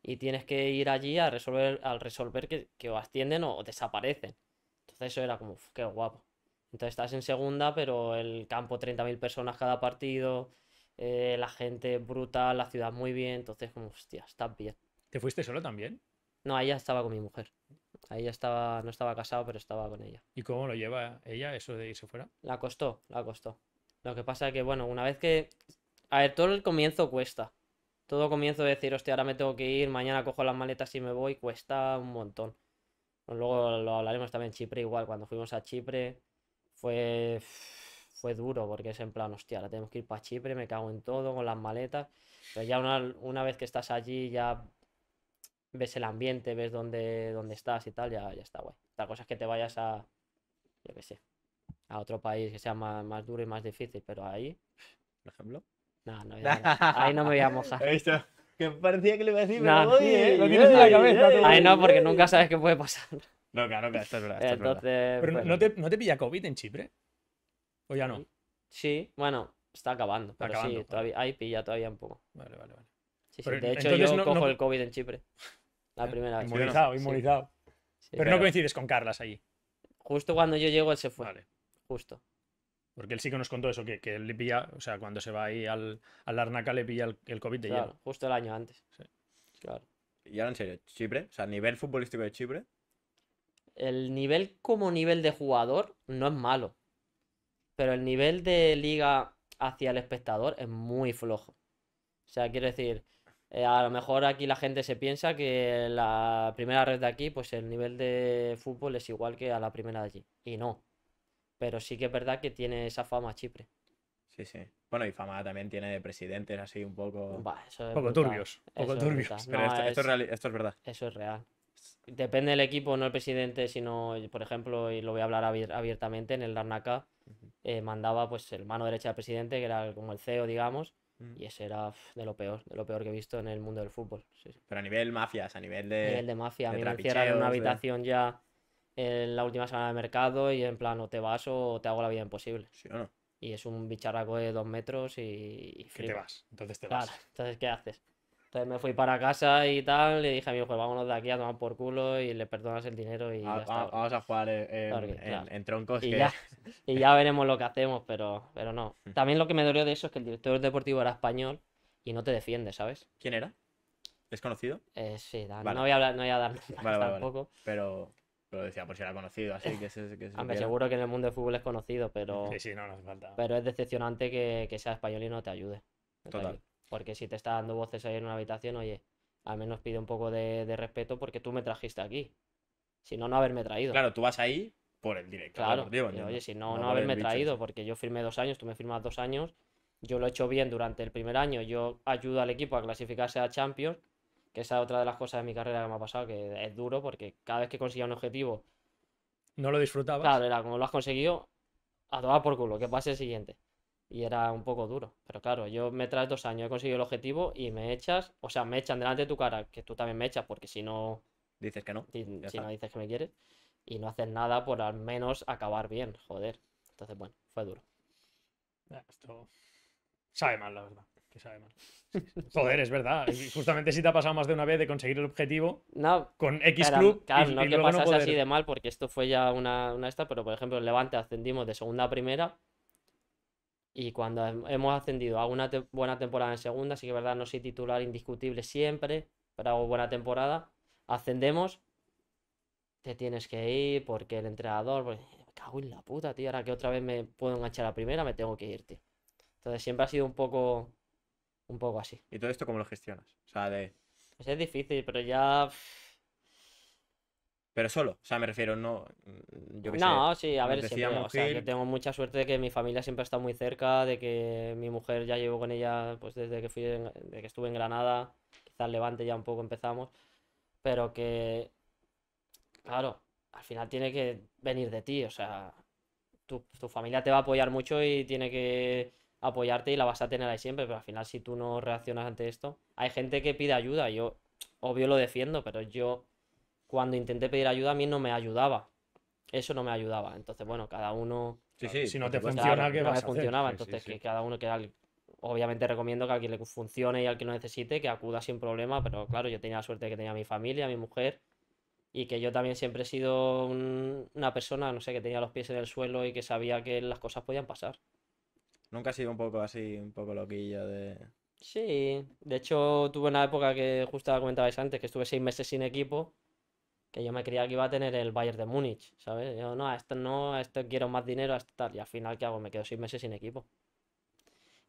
Y tienes que ir allí a resolver, al resolver que, que o ascienden o, desaparecen. Entonces eso era como, qué guapo. Entonces estás en segunda, pero el campo 30.000 personas cada partido eh, la gente brutal, la ciudad muy bien, entonces como, hostia, está bien. ¿Te fuiste solo también? No, ahí ya estaba con mi mujer. Ahí ya estaba, no estaba casado, pero estaba con ella. ¿Y cómo lo lleva ella eso de irse fuera? La costó, la costó. Lo que pasa es que, bueno, una vez que... A ver, todo el comienzo cuesta. Todo comienzo de decir, hostia, ahora me tengo que ir, mañana cojo las maletas y me voy, cuesta un montón. Luego lo hablaremos también en Chipre igual, cuando fuimos a Chipre fue fue duro porque es en plan, hostia, ahora tenemos que ir para Chipre, me cago en todo con las maletas. Pero ya una, una vez que estás allí, ya ves el ambiente, ves dónde, dónde estás y tal, ya, ya está guay. La cosa es que te vayas a, yo qué sé, a otro país que sea más, duro y más difícil, pero ahí. Por ejemplo. No, no, ahí no me voy a mojar. Que parecía que le iba a decir, no, no, eh, lo tienes en la cabeza. ahí no, porque nunca sabes qué puede pasar. No, claro, claro, esto es verdad. Entonces, ¿no, te, ¿no te pilla COVID en Chipre? ¿O ya no? Mm, sí, bueno, está acabando, pero sí, todavía, ahí pilla todavía un poco. Vale, vale, vale. Sí, sí, de hecho yo cojo el COVID en Chipre. La eh, primera vez. Inmunizado, inmunizado. pero, no coincides con Carlas ahí Justo cuando yo llego, él se fue. Vale. Justo. Porque él sí que nos contó eso, que, que él le pilla, o sea, cuando se va ahí al, al Arnaca le pilla el, COVID de claro, Justo el año antes. Sí. Claro. Y ahora en serio, Chipre, o sea, nivel futbolístico de Chipre. El nivel como nivel de jugador no es malo pero el nivel de liga hacia el espectador es muy flojo. O sea, quiero decir, eh, a lo mejor aquí la gente se piensa que la primera red de aquí, pues el nivel de fútbol es igual que a la primera de allí. Y no. Pero sí que es verdad que tiene esa fama Chipre. Sí, sí. Bueno, y fama también tiene de presidentes así un poco... poco turbios. Poco turbios. Pero es real, esto, es verdad. Eso es real depende del equipo, no el presidente, sino, por ejemplo, y lo voy a hablar abiertamente, en el Larnaca eh, mandaba pues el mano derecha del presidente, que era como el CEO, digamos, mm. y ese era de lo peor, de lo peor que he visto en el mundo del fútbol. Pero a nivel mafias, a nivel de... A nivel de mafia, a mí me encierran una habitación ya en la última semana de mercado y en plan, o te vas o te hago la vida imposible. Y es un bicharraco de dos metros y... ¿Qué te vas? Entonces te vas. entonces ¿qué haces? Entonces me fui para casa y tal, le dije a mi hijo, vámonos de aquí a tomar por culo y le perdonas el dinero y... Ah, ya está, vamos a jugar en, troncos. Y, ya, y, ya, veremos lo que hacemos, pero, pero no. Hmm. También lo que me dolió de eso es que el director deportivo era español y no te defiende, ¿sabes? ¿Quién era? ¿Es conocido? Eh, sí, no, voy a no voy dar tampoco. Pero... lo decía, por pues si era conocido, así que Aunque seguro que en el mundo del fútbol es conocido, pero. Sí, sí, no, falta. Pero es decepcionante que, sea español y no te ayude. Total. Porque si te está dando voces ahí en una habitación, oye, al menos pide un poco de, respeto porque tú me trajiste aquí. Si no, no haberme traído. Claro, tú vas ahí por el directo. Claro, oye, si no, no, haberme traído porque yo firmé dos años, tú me firmas dos años. Yo lo he hecho bien durante el primer año. Yo ayudo al equipo a clasificarse a Champions, que esa es otra de las cosas de mi carrera que me ha pasado, que es duro porque cada vez que conseguía un objetivo. No lo disfrutabas. Claro, era como lo has conseguido, a tomar por culo, que pase el siguiente y era un poco duro. Pero claro, yo me traes dos años, he conseguido el objetivo y me echas, o sea, me echan delante de tu cara, que tú también me echas, porque si no. Dices que no. si no dices que me quieres. Y no haces nada por al menos acabar bien, joder. Entonces, bueno, fue duro. Ah, esto sabe mal, la verdad. Joder, es verdad. justamente si te ha pasado más de una vez de conseguir el objetivo no, con X club. Claro, no que pasase así de mal, porque esto fue ya una, una esta, pero por ejemplo, Levante ascendimos de segunda a primera y cuando hemos ascendido a una buena temporada en segunda, sí que verdad, no soy titular indiscutible siempre, pero hago buena temporada. Ascendemos, te tienes que ir porque el entrenador, pues, me cago en la puta, tío, ahora que otra vez me puedo enganchar a primera, me tengo que ir, tío. Entonces siempre ha sido un poco, un poco así. ¿Y todo esto cómo lo gestionas? O sea, de... Pues es difícil, pero ya pero solo, o sea, me refiero, no. Mm, no, sí, a ver, siempre, yo tengo mucha suerte de que mi familia siempre ha estado muy cerca, de que mi mujer ya llevo con ella, pues desde que fui, que estuve en Granada, quizás Levante ya un poco empezamos, pero que, claro, al final tiene que venir de ti, o sea, tu, tu familia te va a apoyar mucho y tiene que apoyarte y la vas a tener ahí siempre, pero al final si tú no reaccionas ante esto, hay gente que pide ayuda, yo obvio lo defiendo, pero yo cuando intenté pedir ayuda a mí no me ayudaba. Eso no me ayudaba. Entonces, bueno, cada uno... Sí, sí, si no te funciona, ¿qué vas a funcionaba, entonces que cada uno que Obviamente recomiendo que a quien le funcione y al que lo necesite, que acuda sin problema, pero claro, yo tenía la suerte de que tenía a mi familia, a mi mujer, y que yo también siempre he sido una persona, no sé, que tenía los pies en el suelo y que sabía que las cosas podían pasar. Nunca he sido un poco así, un poco loquillo de... Sí, de hecho tuve una época que justo comentabais antes, que estuve seis meses sin equipo yo me creía que iba a tener el Bayern de Múnich, ¿sabes? Yo, no, a esto no, a esto quiero más dinero, a esto tal. Y al final, ¿qué hago? Me quedo seis meses sin equipo.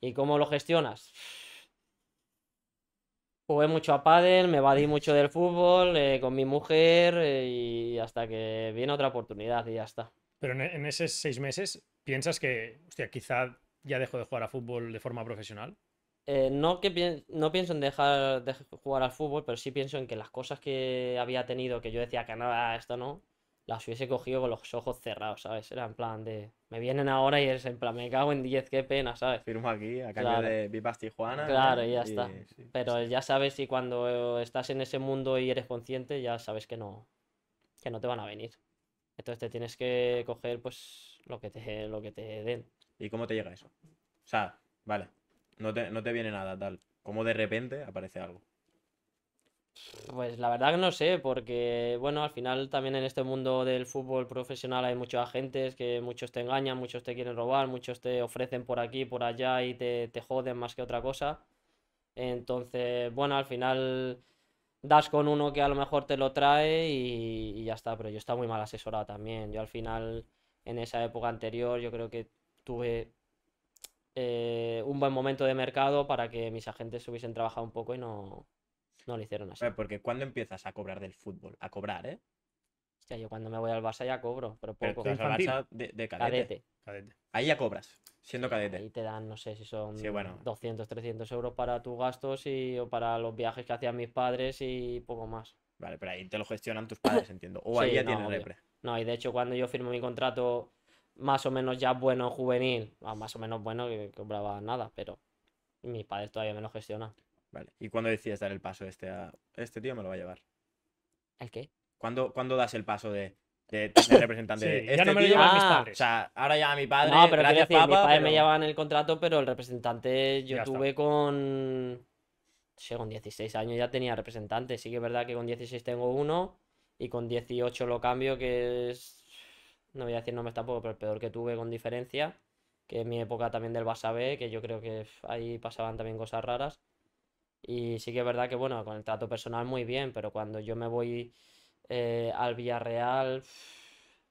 ¿Y cómo lo gestionas? Jugué mucho a pádel, me evadí mucho del fútbol, eh, con mi mujer, eh, y hasta que viene otra oportunidad y ya está. Pero en, esos seis meses, ¿piensas que, hostia, quizá ya dejo de jugar a fútbol de forma profesional? Eh, no, que no pienso en dejar de jugar al fútbol, pero sí pienso en que las cosas que había tenido, que yo decía que nada, ah, esto no, las hubiese cogido con los ojos cerrados, ¿sabes? Era en plan de. Me vienen ahora y es en plan, me cago en 10, qué pena, ¿sabes? Firmo aquí a de Vipas Tijuana. Claro, y ya está. pero ya sabes, si cuando estás en ese mundo y eres consciente, ya sabes que no, que no te van a venir. Entonces te tienes que coger, pues, lo que te, lo que te den. ¿Y cómo te llega eso? O sea, vale, no te, viene nada, tal. Como de repente aparece algo. Pues la verdad que no sé, porque bueno, al final también en este mundo del fútbol profesional hay muchos agentes que muchos te engañan, muchos te quieren robar, muchos te ofrecen por aquí, por allá y te, te joden más que otra cosa. Entonces, bueno, al final das con uno que a lo mejor te lo trae y, ya está, pero yo estaba muy mal asesorada también. Yo al final, en esa época anterior, yo creo que tuve eh, un buen momento de mercado para que mis agentes hubiesen trabajado un poco y no, no lo hicieron así. Porque cuando empiezas a cobrar del fútbol, a cobrar, ¿eh? Hostia, yo cuando me voy al Barça ya cobro, pero poco. Barça de, cadete. Ahí ya cobras, siendo cadete. Ahí te dan, no sé si son 200, 300 euros para tus gastos y, o para los viajes que hacían mis padres y poco más. Vale, pero ahí te lo gestionan tus padres, entiendo. O ahí ya no, tienes No, y de hecho cuando yo firmo mi contrato más o menos ya bueno juvenil, ah, más o menos bueno, que cobraba nada, pero mis padres todavía me lo gestionan. Vale, ¿y cuándo decías dar el paso este a... Este tío me lo va a llevar? ¿El qué? ¿Cuándo, das el paso de, representante? sí, este ya no me lo llevan mis ah. O sea, ahora ya mi padre... No, pero gracias, decir, mis padres me el contrato, pero el representante yo tuve con... No sé, con 16 años ya tenía representante. Sí que es verdad que con 16 tengo uno y con 18 lo cambio, que es no voy a decir está tampoco, pero el peor que tuve con diferencia, que en mi época también del Basabe B, que yo creo que ahí pasaban también cosas raras. Y sí que es verdad que, bueno, con el trato personal muy bien, pero cuando yo me voy eh, al Villarreal,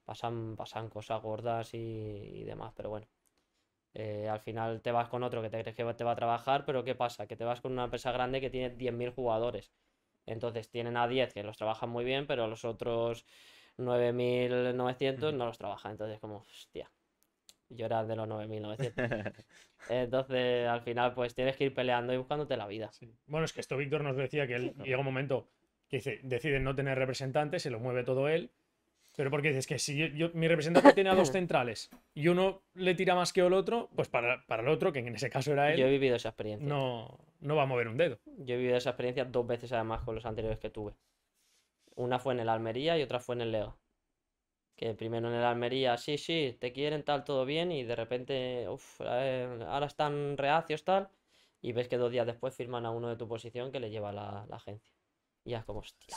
pasan, pasan cosas gordas y, demás, pero bueno. Eh, al final te vas con otro que te crees que te va a trabajar, pero ¿qué pasa? Que te vas con una empresa grande que tiene 10.000 jugadores. Entonces tienen a 10 que los trabajan muy bien, pero los otros 9.900 no los trabaja, entonces como, hostia, llorar de los 9.900. entonces, al final, pues tienes que ir peleando y buscándote la vida. Bueno, es que esto Víctor nos decía que él llega un momento que dice, decide no tener representantes, se lo mueve todo él, pero porque dices que si yo, mi representante tiene a dos centrales y uno le tira más que el otro, pues para, para el otro, que en ese caso era él... Yo he vivido esa experiencia. No, no va a mover un dedo. Yo he vivido esa experiencia dos veces además con los anteriores que tuve. Una fue en el Almería y otra fue en el Leo. Que primero en el Almería, sí, sí, te quieren, tal, todo bien, y de repente, uff, ahora están reacios, tal, y ves que dos días después firman a uno de tu posición que le lleva la, agencia. Y ya es como, hostia.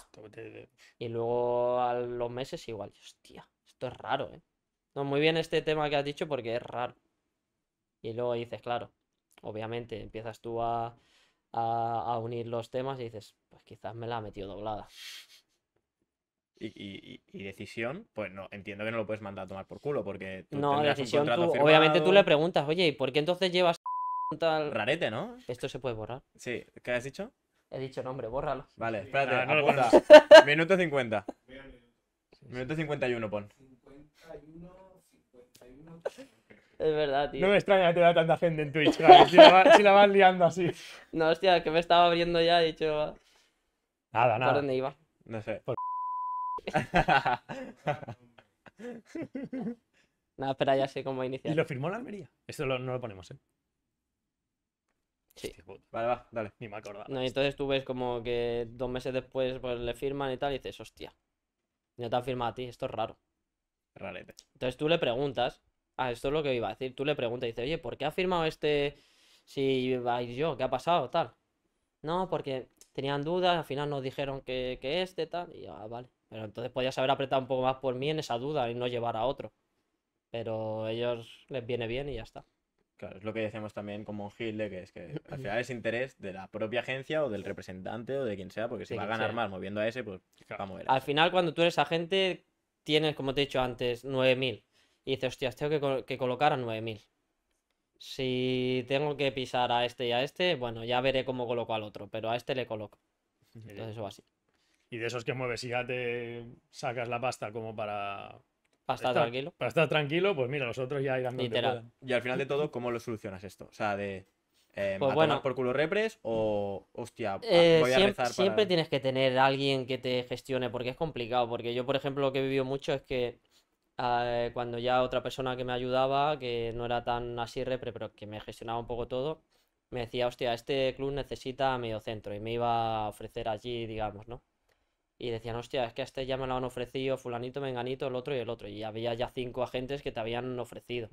Y luego a los meses igual, hostia, esto es raro, ¿eh? No, muy bien este tema que has dicho porque es raro. Y luego dices, claro, obviamente empiezas tú a, a, a unir los temas y dices, pues quizás me la ha metido doblada y, decisión, pues no, entiendo que no lo puedes mandar a tomar por culo, porque tú no, decisión, obviamente tú le preguntas, oye, ¿y por qué entonces llevas tal... Rarete, ¿no? Esto se puede borrar. Sí, ¿qué has dicho? He dicho nombre, bórralo. Vale, espérate, ah, Minuto 50. Minuto 51, pon. 51, 51. Es verdad, tío. No me extraña que te vea tanta gente en Twitch, claro, si, la vas liando así. No, hostia, que me estaba abriendo ya, he dicho. Nada, nada. ¿Por dónde iba? No sé. Nada, espera, ya sé cómo iniciar. ¿Y lo firmó la Almería? Esto no lo ponemos, ¿eh? Sí. vale, va, dale, ni me acordaba. entonces tú ves como que dos meses después pues, le firman y tal, y dices, hostia, no te ha firmado a ti, esto es raro. Rarete. Entonces tú le preguntas, ah, esto es lo que iba a decir, tú le preguntas y dices, oye, ¿por qué ha firmado este si vais yo? ¿Qué ha pasado? Tal. No, porque tenían dudas, al final nos dijeron que, que este, tal, y ah, vale. Pero entonces podías haber apretado un poco más por mí en esa duda y no llevar a otro. Pero a ellos les viene bien y ya está. Claro, es lo que decíamos también con Monjilde, que es que al final es interés de la propia agencia o del representante o de quien sea, porque si va a ganar más moviendo a ese, pues va a mover. Al final, cuando tú eres agente, tienes, como te he dicho antes, 9.000. Y dices, hostia, tengo que, que colocar a 9.000. Si tengo que pisar a este y a este, bueno, ya veré cómo coloco al otro, pero a este le coloco. Entonces eso así. Y de esos que mueves y ya te sacas la pasta como para... Para estar, tranquilo. Para estar tranquilo, pues mira, los otros ya irán donde Y al final de todo, ¿cómo lo solucionas esto? O sea, de... Eh, pues bueno, por culo repres o hostia, eh, voy a siempre, rezar siempre tienes que tener a alguien que te gestione porque es complicado. Porque yo, por ejemplo, lo que he vivido mucho es que eh, cuando ya otra persona que me ayudaba, que no era tan así repre, pero que me gestionaba un poco todo, me decía, hostia, este club necesita medio centro y me iba a ofrecer allí, digamos, ¿no? Y decían, hostia, es que a este ya me lo han ofrecido fulanito, menganito, el otro y el otro. Y había ya cinco agentes que te habían ofrecido.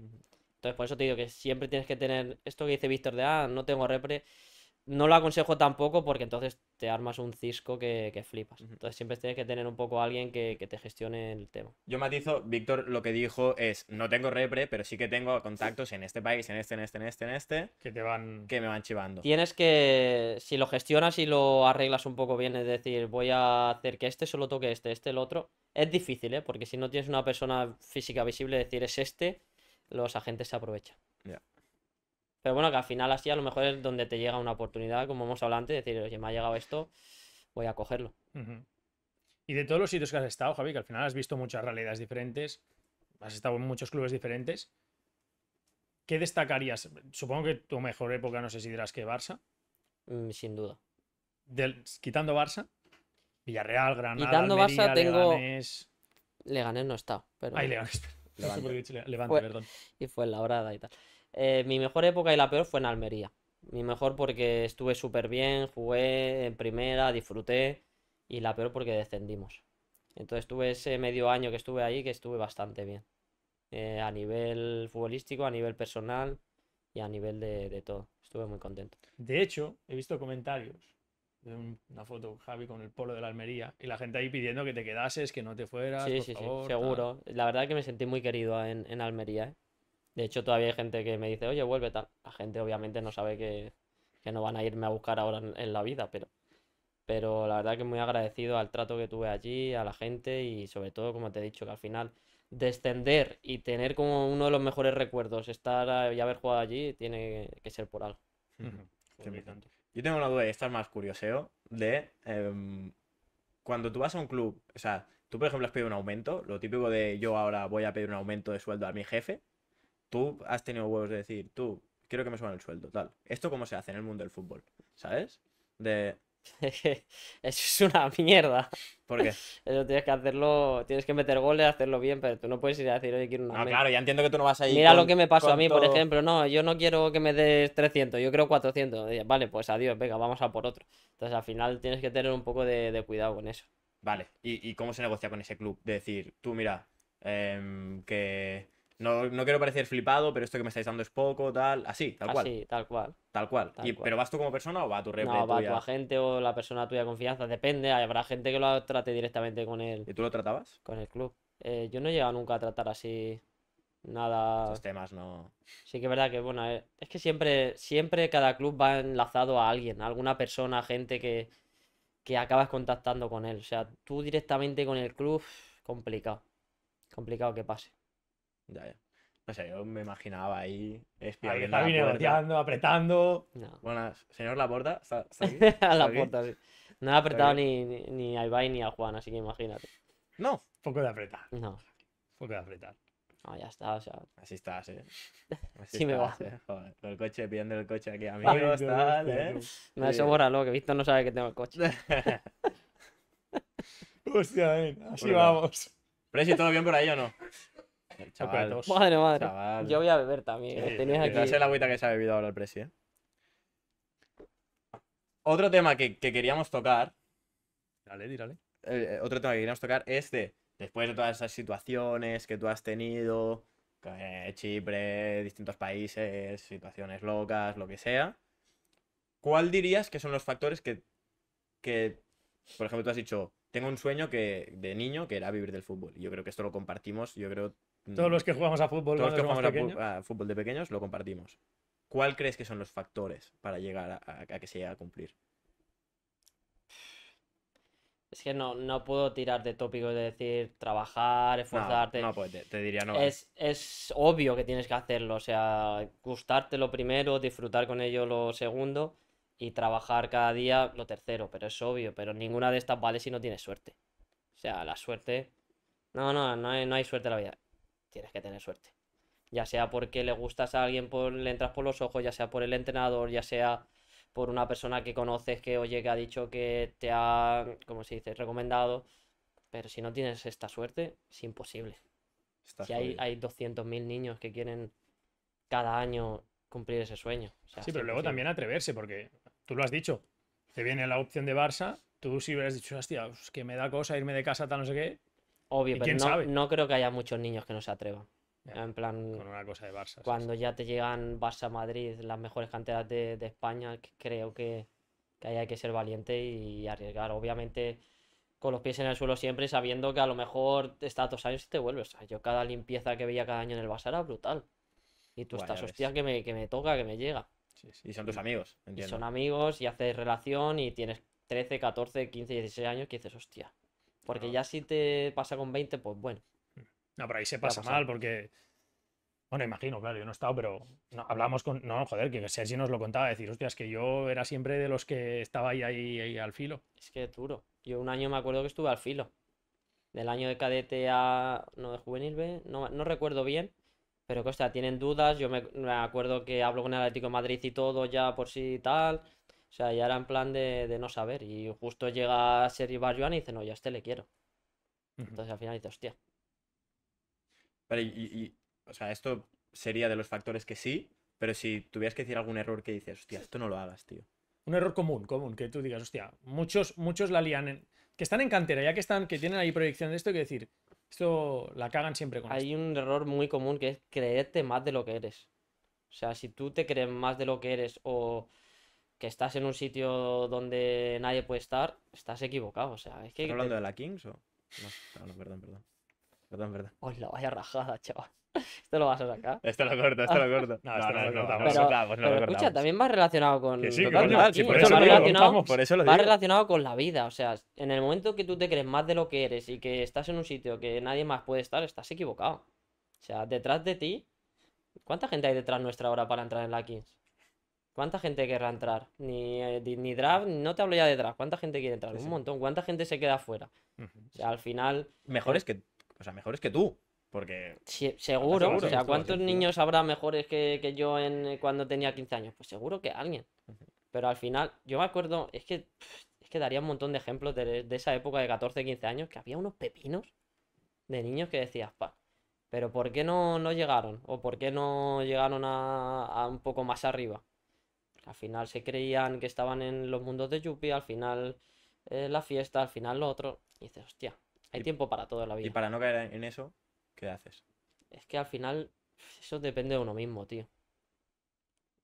Entonces, por eso te digo que siempre tienes que tener esto que dice Víctor de, ah, no tengo repre no lo aconsejo tampoco porque entonces te armas un cisco que, flipas. Entonces siempre tienes que tener un poco a alguien que, te gestione el tema. Yo matizo, Víctor lo que dijo es, no tengo repre, pero sí que tengo contactos en este país, en este, en este, en este, en este. Que te van... Que me van chivando. Tienes que, si lo gestionas y lo arreglas un poco bien, es decir, voy a hacer que este solo toque este, este, el otro. Es difícil, ¿eh? Porque si no tienes una persona física visible, decir es este, los agentes se aprovechan. Ya. Pero bueno, que al final así a lo mejor es donde te llega una oportunidad, como hemos hablado antes, decir, oye, me ha llegado esto, voy a cogerlo. Y de todos los sitios que has estado, Javi, que al final has visto muchas realidades diferentes, has estado en muchos clubes diferentes, ¿qué destacarías? Supongo que tu mejor época, no sé si dirás que Barça. Mm, sin duda. Del, quitando Barça, Villarreal, Granada, Quitando Barça tengo... Leganés... Leganés no está, pero... Ay, Leganés. Levante. Levante, perdón. Y fue la y tal. Eh, mi mejor época y la peor fue en Almería. Mi mejor porque estuve súper bien, jugué en primera, disfruté. Y la peor porque descendimos. Entonces tuve ese medio año que estuve ahí que estuve bastante bien. Eh, a nivel futbolístico, a nivel personal y a nivel de, todo. Estuve muy contento. De hecho, he visto comentarios de una foto Javi con el polo de la Almería y la gente ahí pidiendo que te quedases, que no te fueras. Sí, sí, sí, seguro. La verdad es que me sentí muy querido en, en Almería. ¿eh? De hecho, todavía hay gente que me dice, oye, vuelve tal. La gente obviamente no sabe que, que no van a irme a buscar ahora en, la vida, pero, pero la verdad que muy agradecido al trato que tuve allí, a la gente y sobre todo, como te he dicho, que al final descender y tener como uno de los mejores recuerdos estar y haber jugado allí tiene que ser por algo. Yo tengo una duda y esta es más curioseo de em, cuando tú vas a un club, o sea, tú por ejemplo has pedido un aumento, lo típico de yo ahora voy a pedir un aumento de sueldo a mi jefe, tú has tenido huevos de decir, tú, quiero que me suban el sueldo, tal. ¿Esto cómo se hace en el mundo del fútbol? ¿Sabes? De... Eso es una mierda. ¿Por qué? Eso tienes que hacerlo, tienes que meter goles, hacerlo bien, pero tú no puedes ir a decir, oye, quiero una. No, claro, ya entiendo que tú no vas a ir. Mira lo que me pasó a mí, por ejemplo, no, yo no quiero que me des 300, yo creo 400. vale, pues adiós, venga, vamos a por otro. Entonces al final tienes que tener un poco de, cuidado con eso. Vale, ¿Y, cómo se negocia con ese club? decir, tú, mira, em, que no, quiero parecer flipado, pero esto que me estáis dando es poco, tal, así, tal cual. tal cual. Tal cual. ¿Pero vas tú como persona o va a tu va agente o la persona tuya de confianza, depende. Habrá gente que lo trate directamente con él. ¿Y tú lo tratabas? Con el club. Eh, yo no he llegado nunca a tratar así nada. los temas no. Sí que es verdad que, bueno, eh, es que siempre, siempre cada club va enlazado a alguien, a alguna persona, gente que, que acabas contactando con él. O sea, tú directamente con el club, complicado. Complicado que pase. Ya, ya. No sé, yo me imaginaba ahí espiando. Ahí está negociando, apretando. No. Buenas, señor Laporta, ¿está, aquí? la No he apretado ni, ni, a Ibai ni a Juan, así que imagínate. No, poco de apretar. No. Poco de apretar. ah ya está, o sea. Así estás, eh. Así sí me va. con eh. el coche, pidiendo el coche aquí, amigos, tal, eh. No, eso bórralo, que Víctor no sabe que tengo el coche. Hostia, ven, así vamos. si ¿todo bien por ahí o no? madre, madre. Yo voy a beber también. Sí, eh, aquí. la agüita que se ha bebido ahora el presi, Otro tema que, queríamos tocar. Dale, dírale. Eh, eh, otro tema que queríamos tocar es de. Después de todas esas situaciones que tú has tenido, Chipre, distintos países, situaciones locas, lo que sea, ¿cuál dirías que son los factores que, que por ejemplo, tú has dicho, tengo un sueño que de niño que era vivir del fútbol. Yo creo que esto lo compartimos, yo creo todos los mm. que jugamos a fútbol, todos los fútbol de pequeños lo compartimos. ¿Cuál crees que son los factores para llegar a, que se llegue a cumplir? Es que no, no puedo tirar de tópico de decir trabajar, esforzarte. No, pues te, diría no. ¿eh? Es, obvio que tienes que hacerlo, o sea, gustarte lo primero, disfrutar con ello lo segundo y trabajar cada día lo tercero, pero es obvio, pero ninguna de estas vale si no tienes suerte. O sea, la suerte... No, no, no no hay suerte en la vida tienes que tener suerte. Ya sea porque le gustas a alguien, por, le entras por los ojos, ya sea por el entrenador, ya sea por una persona que conoces que, oye, que ha dicho que te ha, como se dice?, recomendado. Pero si no tienes esta suerte, es imposible. Y hay, 200.000 niños que quieren cada año cumplir ese sueño. sí, pero luego también atreverse, porque tú lo has dicho, te viene la opción de Barça, tú si hubieras dicho, hostia, es pues que me da cosa irme de casa, tal, no sé qué, Obvio, pero no, creo que haya muchos niños que no se atrevan. En plan, con una cosa de Cuando ya te llegan Barça, Madrid, las mejores canteras de, España, creo que, hay que ser valiente y arriesgar. Obviamente, con los pies en el suelo siempre, sabiendo que a lo mejor estás dos años y te vuelves. yo cada limpieza que veía cada año en el Barça era brutal. Y tú estás, hostia, que me, que me toca, que me llega. Y son tus amigos, Y son amigos y haces relación y tienes 13, 14, 15, 16 años y dices, hostia, porque ya si te pasa con 20, pues bueno. No, pero ahí se pasa mal porque. Bueno, imagino, claro, yo no he estado, pero no, hablamos con. No, joder, que Sergi nos lo contaba, decir, hostia, es que yo era siempre de los que estaba ahí, ahí, al filo. Es que duro. Yo un año me acuerdo que estuve al filo. Del año de cadete a. No, de juvenil B. No, no recuerdo bien. Pero que, tienen dudas. Yo me, acuerdo que hablo con el Atlético Madrid y todo ya por sí tal. O sea, ya era en plan de, no saber. Y justo llega a ser Barjuan y dice, no, yo a este le quiero. Entonces al final dice, hostia. Pero y, o sea, esto sería de los factores que sí, pero si tuvieras que decir algún error que dices, hostia, esto no lo hagas, tío. Un error común, común, que tú digas, hostia, muchos, muchos la lían, que están en cantera, ya que están, que tienen ahí proyección de esto, que decir, esto la cagan siempre con Hay un error muy común que es creerte más de lo que eres. O sea, si tú te crees más de lo que eres o que estás en un sitio donde nadie puede estar, estás equivocado. O sea, ¿Estás hablando de la Kings o.? No, perdón, perdón. Perdón, perdón. la vaya rajada, chaval. Esto lo vas a sacar. Esto lo corto, esto lo corto. No, esto no, lo, cortamos. Pues pero, escucha, también va relacionado con. sí, por, eso va relacionado, lo digo. relacionado con la vida. O sea, en el momento que tú te crees más de lo que eres y que estás en un sitio que nadie más puede estar, estás equivocado. O sea, detrás de ti. ¿Cuánta gente hay detrás nuestra ahora para entrar en la Kings? ¿Cuánta gente querrá entrar? Ni, eh, ni draft, no te hablo ya de draft. ¿Cuánta gente quiere entrar? Un montón. ¿Cuánta gente se queda afuera? O sea, al final. Mejores eh, que. O sea, mejores que tú. Porque. seguro. O sea, ¿cuántos niños habrá mejores que, yo en cuando tenía 15 años? Pues seguro que alguien. Pero al final, yo me acuerdo, es que. Es que daría un montón de ejemplos de, esa época de 14, 15 años que había unos pepinos de niños que decías, pa, pero ¿por qué no, no llegaron? ¿O por qué no llegaron a un poco más arriba? Al final se creían que estaban en los mundos de Yuppie, al final eh, la fiesta, al final lo otro. Y dices, hostia, hay tiempo para toda la vida. Y para no caer en eso, ¿qué haces? Es que al final eso depende de uno mismo, tío.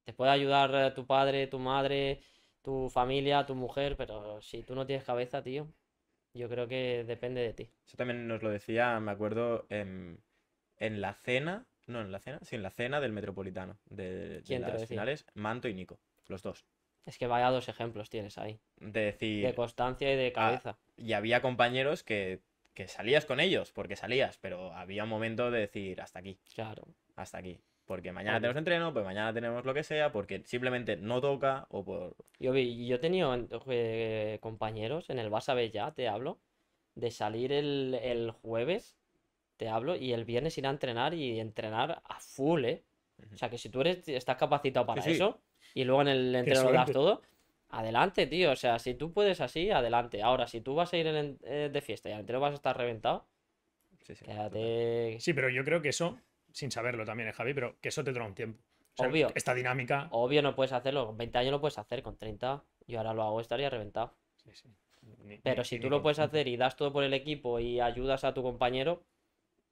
Te puede ayudar eh, tu padre, tu madre, tu familia, tu mujer, pero si tú no tienes cabeza, tío, yo creo que depende de ti. Eso también nos lo decía, me acuerdo, en, la cena, no en la cena, sí, en la cena del Metropolitano, de, finales, Manto y Nico. Los dos. Es que vaya dos ejemplos tienes ahí. De decir. De constancia y de ah, cabeza. y había compañeros que, que, salías con ellos, porque salías, pero había un momento de decir hasta aquí. Claro. Hasta aquí. Porque mañana tenemos entreno, pues mañana tenemos lo que sea, porque simplemente no toca o por. Yo, vi, yo he tenido eh, compañeros en el Barça B ya, te hablo, de salir el, jueves, te hablo, y el viernes ir a entrenar y entrenar a full, ¿eh? O sea que si tú eres, estás capacitado para eso y luego en el lo das todo. Adelante, tío. O sea, si tú puedes así, adelante. Ahora, si tú vas a ir eh, de fiesta y al entero vas a estar reventado, sí, sí, quédate. Sí, pero yo creo que eso, sin saberlo también, eh, Javi, pero que eso te dura un tiempo. obvio. Esta dinámica. Obvio, no puedes hacerlo. Con 20 años lo puedes hacer, con 30. Yo ahora lo hago, estaría reventado. Sí, sí. pero si tú lo puedes hacer y das todo por el equipo y ayudas a tu compañero,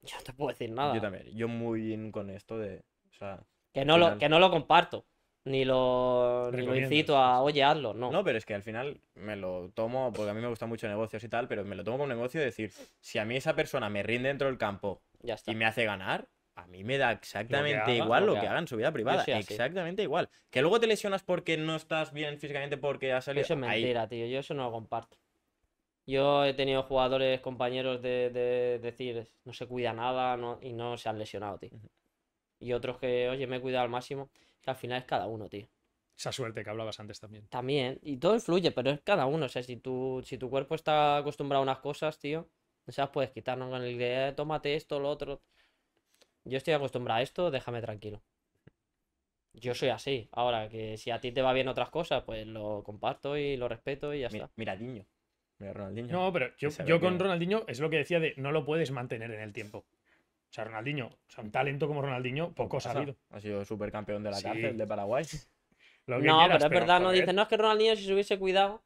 yo no te puedo decir nada. Yo también. Yo muy bien con esto de. O sea, que, no lo, que no lo comparto ni lo, incito a, oye, hazlo, no. No, pero es que al final me lo tomo, porque a mí me gustan mucho negocios y tal, pero me lo tomo como negocio de decir, si a mí esa persona me rinde dentro del campo y me hace ganar, a mí me da exactamente igual lo que, haga. en su vida privada. Exactamente igual. Que luego te lesionas porque no estás bien físicamente porque has salido. Eso es mentira, tío. Yo eso no lo comparto. Yo he tenido jugadores, compañeros de, decir, no se cuida nada y no se han lesionado, tío. Y otros que, oye, me he cuidado al máximo al final es cada uno, tío. Esa suerte que hablabas antes también. También. Y todo influye, pero es cada uno. O sea, si tu, si tu cuerpo está acostumbrado a unas cosas, tío, no sea, puedes quitarnos Con el de eh, tómate esto, lo otro. Yo estoy acostumbrado a esto, déjame tranquilo. Yo soy así. Ahora, que si a ti te va bien otras cosas, pues lo comparto y lo respeto y ya está. Mira, Diño. Mira, Ronaldinho. No, pero yo, yo con Ronaldinho es lo que decía de no lo puedes mantener en el tiempo. O sea, Ronaldinho, o sea, un talento como Ronaldinho, poco ha habido. Ha sido supercampeón de la cárcel de Paraguay. no, pero es verdad, no dicen, no es que Ronaldinho si se hubiese cuidado.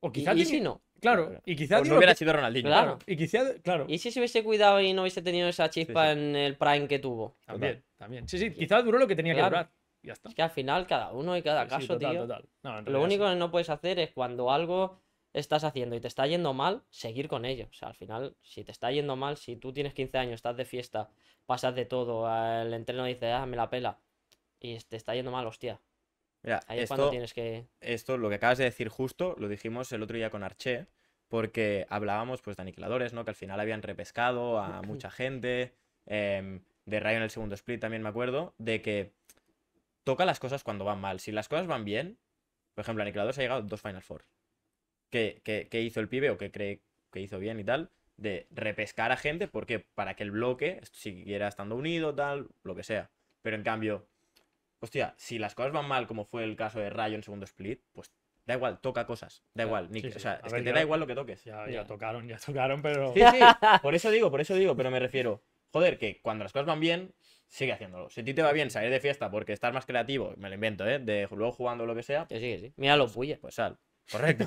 O quizás. Y, si no. Claro, y quizás. Pues no hubiera sido Ronaldinho. Claro. Y quizás, claro. Y si se hubiese cuidado y no hubiese tenido esa chispa en el prime que tuvo. También, también. Sí, sí, quizás duró lo que tenía que durar. Ya está. Es que al final cada uno y cada caso, tío. Total. lo único que no puedes hacer es cuando algo estás haciendo y te está yendo mal, seguir con ellos O sea, al final, si te está yendo mal, si tú tienes 15 años, estás de fiesta, pasas de todo, el entreno dice, ah, me la pela, y te está yendo mal, hostia. Mira, Ahí esto, es cuando tienes que... Esto, lo que acabas de decir justo, lo dijimos el otro día con Arché, porque hablábamos pues de aniquiladores, ¿no? Que al final habían repescado a mucha gente, em, de Rayo en el segundo split también me acuerdo, de que toca las cosas cuando van mal. Si las cosas van bien, por ejemplo, Aniquiladores ha llegado a dos Final Four que, hizo el pibe o que cree que hizo bien y tal, de repescar a gente porque para que el bloque siguiera estando unido, tal, lo que sea. Pero en cambio, hostia, si las cosas van mal, como fue el caso de Rayo en segundo split, pues da igual, toca cosas. Da igual, Nick. o sea, es que te da igual lo que toques. Ya, tocaron, ya tocaron, pero. Sí, sí, por eso digo, por eso digo, pero me refiero, joder, que cuando las cosas van bien, sigue haciéndolo. Si a ti te va bien salir de fiesta porque estás más creativo, me lo invento, ¿eh? De luego jugando lo que sea. sí, sí. Mira lo pues, puya. Pues sal. Correcto.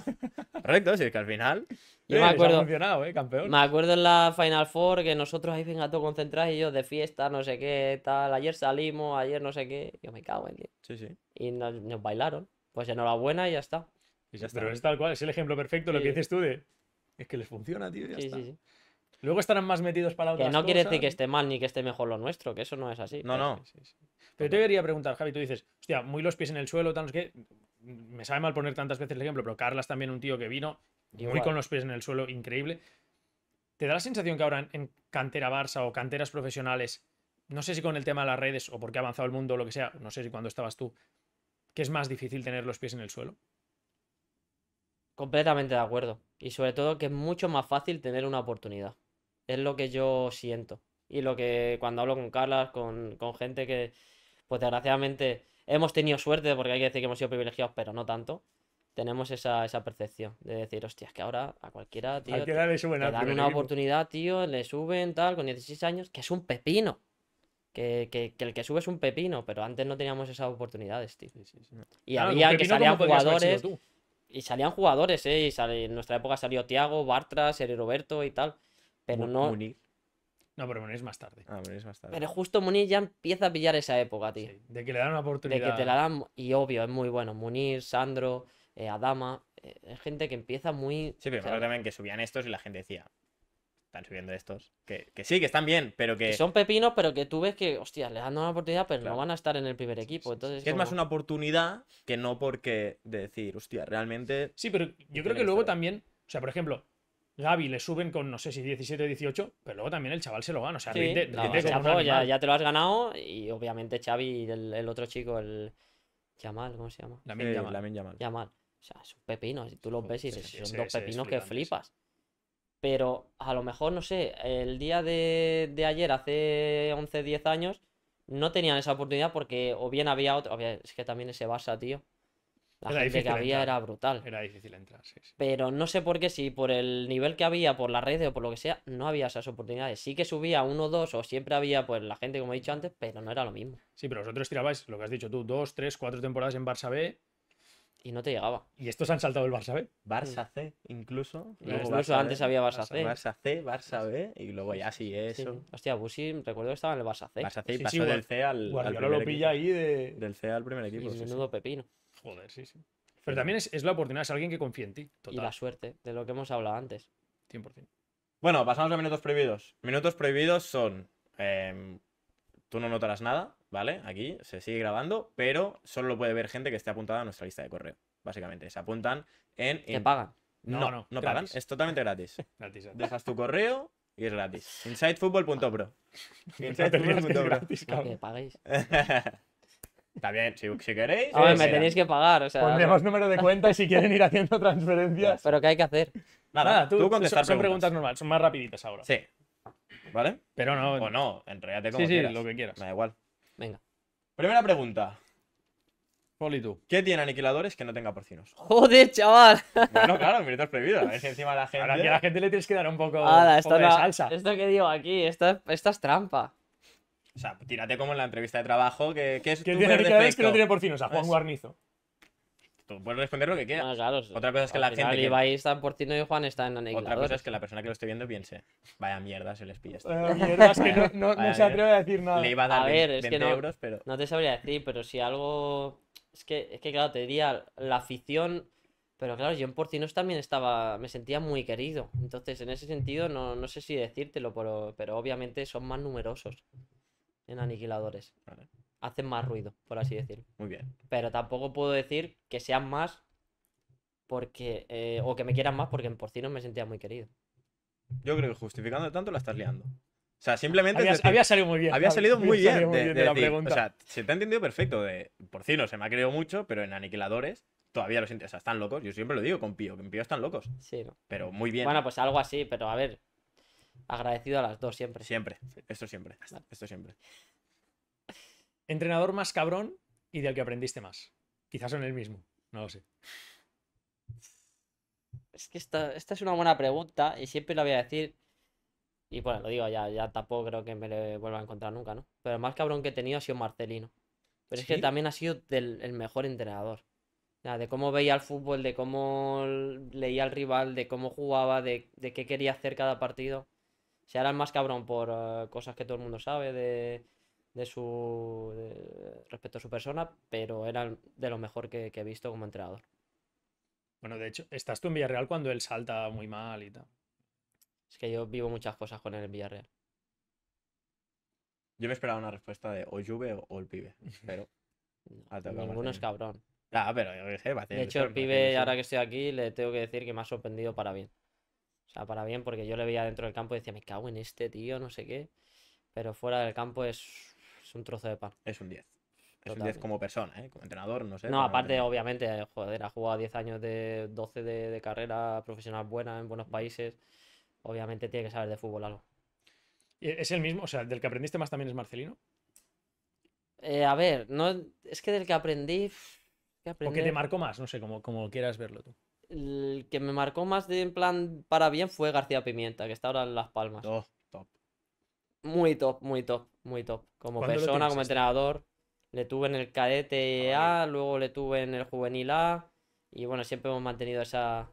Correcto, sí, que al final. Yo me eh, acuerdo. Ha funcionado, eh, campeón. Me acuerdo en la Final Four que nosotros ahí venga todo concentrados y yo de fiesta, no sé qué, tal. Ayer salimos, ayer no sé qué. Yo me cago en ti. Sí, sí. Y nos, bailaron. Pues enhorabuena y ya está. ya está. Pero es tal cual, es el ejemplo perfecto lo que dices tú de. Es que les funciona, tío. Ya sí, está. sí, sí. Luego estarán más metidos para otras Que no quiere decir que esté mal ni que esté mejor lo nuestro, que eso no es así. No, no. Sí, Pero te quería preguntar, Javi, tú dices, hostia, muy los pies en el suelo, tal, no sé qué me sabe mal poner tantas veces el ejemplo, pero Carlas también un tío que vino y muy con los pies en el suelo, increíble. ¿Te da la sensación que ahora en, cantera Barça o canteras profesionales, no sé si con el tema de las redes o porque ha avanzado el mundo o lo que sea, no sé si cuando estabas tú, que es más difícil tener los pies en el suelo? Completamente de acuerdo. Y sobre todo que es mucho más fácil tener una oportunidad. Es lo que yo siento. Y lo que cuando hablo con Carlas, con, con gente que, pues desgraciadamente hemos tenido suerte, porque hay que decir que hemos sido privilegiados, pero no tanto. Tenemos esa, percepción de decir, hostia, es que ahora a cualquiera, tío, le dan una oportunidad, tío, le suben, tal, con 16 años, que es un pepino. Que, el que sube es un pepino, pero antes no teníamos esas oportunidades, tío. Y había que salían jugadores. Y salían jugadores, ¿eh? Y en nuestra época salió Tiago, Bartra, Sergio Roberto y tal. Pero no. No, pero Munir es más tarde. Ah, más tarde. Pero justo Munir ya empieza a pillar esa época, tío. Sí, de que le dan una oportunidad. De que te la dan, y obvio, es muy bueno. Munir, Sandro, eh, Adama, eh, gente que empieza muy... Sí, pero también que subían estos y la gente decía, están subiendo estos. Que, que, sí, que están bien, pero que... Son pepinos, pero que tú ves que, hostia, le dan una oportunidad, pero no van a estar en el primer equipo. Entonces, es más una oportunidad que no porque decir, hostia, realmente... Sí, pero yo creo que luego también, o sea, por ejemplo, Gaby le suben con, no sé si 17 o 18, pero luego también el chaval se lo gana. O sea, ya, ya, te lo has ganado. Y obviamente Xavi, y el otro chico, el Yamal, ¿cómo se llama? Lamin Yamal. Yamal. O sea, son pepinos. tú los ves y son dos pepinos que flipas. Pero a lo mejor, no sé, el día de, de ayer, hace 11, 10 años, no tenían esa oportunidad porque o bien había otro... Es que también ese Barça, tío. La gente que había era brutal. Era difícil entrar, Pero no sé por qué, si por el nivel que había, por la red o por lo que sea, no había esas oportunidades. Sí que subía uno o dos, o siempre había pues la gente, como he dicho antes, pero no era lo mismo. Sí, pero vosotros tirabais, lo que has dicho tú, dos, tres, cuatro temporadas en Barça B. Y no te llegaba. Y estos han saltado el Barça B. Barça mm. C, incluso. incluso antes había Barça C. Barça C, Barça B, y luego ya sí, eso. Hostia, Busi, recuerdo que estaba en el Barça C. Barça C y pasó del C al, primer lo pilla equipo. ahí Del C al primer equipo. menudo pepino. Joder, sí, sí. Pero también es, la oportunidad, es alguien que confía en ti. Y la suerte, de lo que hemos hablado antes. 100%. Bueno, pasamos a minutos prohibidos. Minutos prohibidos son. Em, tú no notarás nada, ¿vale? Aquí se sigue grabando, pero solo lo puede ver gente que esté apuntada a nuestra lista de correo. Básicamente, se apuntan en. ¿Te pagan? No, no, no, pagan. Es totalmente gratis. Dejas tu correo y es gratis. Insidefootball.pro. Insidefootball.pro. que paguéis. También, si, si queréis. Eh, me tenéis que pagar. O sea, Pondremos número de cuenta y si quieren ir haciendo transferencias. Pero ¿qué hay que hacer? Nada, tú, tú son, preguntas. normales, son más rapiditas ahora. Sí. ¿Vale? Pero no. O no, enréate como quieras. lo que quieras. Me da igual. Venga. Primera pregunta. Poli tú. ¿Qué tiene aniquiladores que no tenga porcinos? Joder, chaval. Bueno, claro, es prohibido A ver si encima la gente. Ahora a la gente le tienes que dar un poco, de salsa. Esto que digo aquí, esto es trampa. O sea, tírate como en la entrevista de trabajo, que, que es ¿Qué tu tiene es que no tiene porcinos? sea, Juan Guarnizo. Tú puedes responder lo que quieras. Otra cosa es que la gente. Que... Ibai está en y Juan está en Otra cosa es que la persona que lo esté viendo piense: vaya mierda, se les pilla esto. mierda, que no, se atreve a decir nada. Le iba a dar ver, es que no, pero. No te sabría decir, pero si algo. Es que, es que claro, te diría la afición. Pero claro, yo en Porcinos también estaba. Me sentía muy querido. Entonces, en ese sentido, no, no sé si decírtelo, pero obviamente son más numerosos en aniquiladores. Hacen más ruido, por así decir Muy bien. Pero tampoco puedo decir que sean más porque. Eh, o que me quieran más porque en porcino me sentía muy querido. Yo creo que justificando tanto la estás liando. O sea, simplemente. Había, salido muy bien. Había salido muy bien, de, la pregunta. O sea, se te ha entendido perfecto. De porcino se me ha creído mucho, pero en aniquiladores todavía lo sientes O sea, están locos. Yo siempre lo digo con Pío, que en Pío están locos. Sí, Pero muy bien. Bueno, pues algo así, pero a ver, Agradecido a las dos siempre. Siempre, esto siempre, esto siempre. Entrenador más cabrón y del que aprendiste más. Quizás son el mismo, no lo sé. Es que esta, es una buena pregunta y siempre la voy a decir. Y bueno, lo digo ya, ya tampoco creo que me le vuelva a encontrar nunca, ¿no? Pero el más cabrón que he tenido ha sido Marcelino. Pero es que también ha sido el mejor entrenador. de cómo veía el fútbol, de cómo leía al rival, de cómo jugaba, de, de qué quería hacer cada partido se era el más cabrón por eh, cosas que todo el mundo sabe de, de su respecto a su persona, pero era de lo mejor que, he visto como entrenador. Bueno, de hecho, estás tú en Villarreal cuando él salta muy mal y tal. Es que yo vivo muchas cosas con él en Villarreal. Yo me esperaba una respuesta de o Juve o, el pibe, pero... ninguno es cabrón. Ah, pero yo De hecho, el pibe, ahora que estoy aquí, le tengo que decir que me ha sorprendido para bien. O sea, para bien, porque yo le veía dentro del campo y decía, me cago en este tío, no sé qué. Pero fuera del campo es, un trozo de pan. Es un 10. Es un 10 como persona, ¿eh? como entrenador, no sé. No, aparte, obviamente, joder, ha jugado 10 años de 12 de, carrera profesional buena en buenos países. Obviamente tiene que saber de fútbol algo. ¿Es el mismo? O sea, ¿del que aprendiste más también es Marcelino? Eh, a ver, no es que del que aprendí. Que O te marcó más, no sé, como quieras verlo tú el que me marcó más de en plan para bien fue García Pimienta, que está ahora en Las Palmas. Muy top, muy top, muy top. Como persona, como este? entrenador. Le tuve en el cadete ah, A, luego le tuve en el juvenil A. Y bueno, siempre hemos mantenido esa,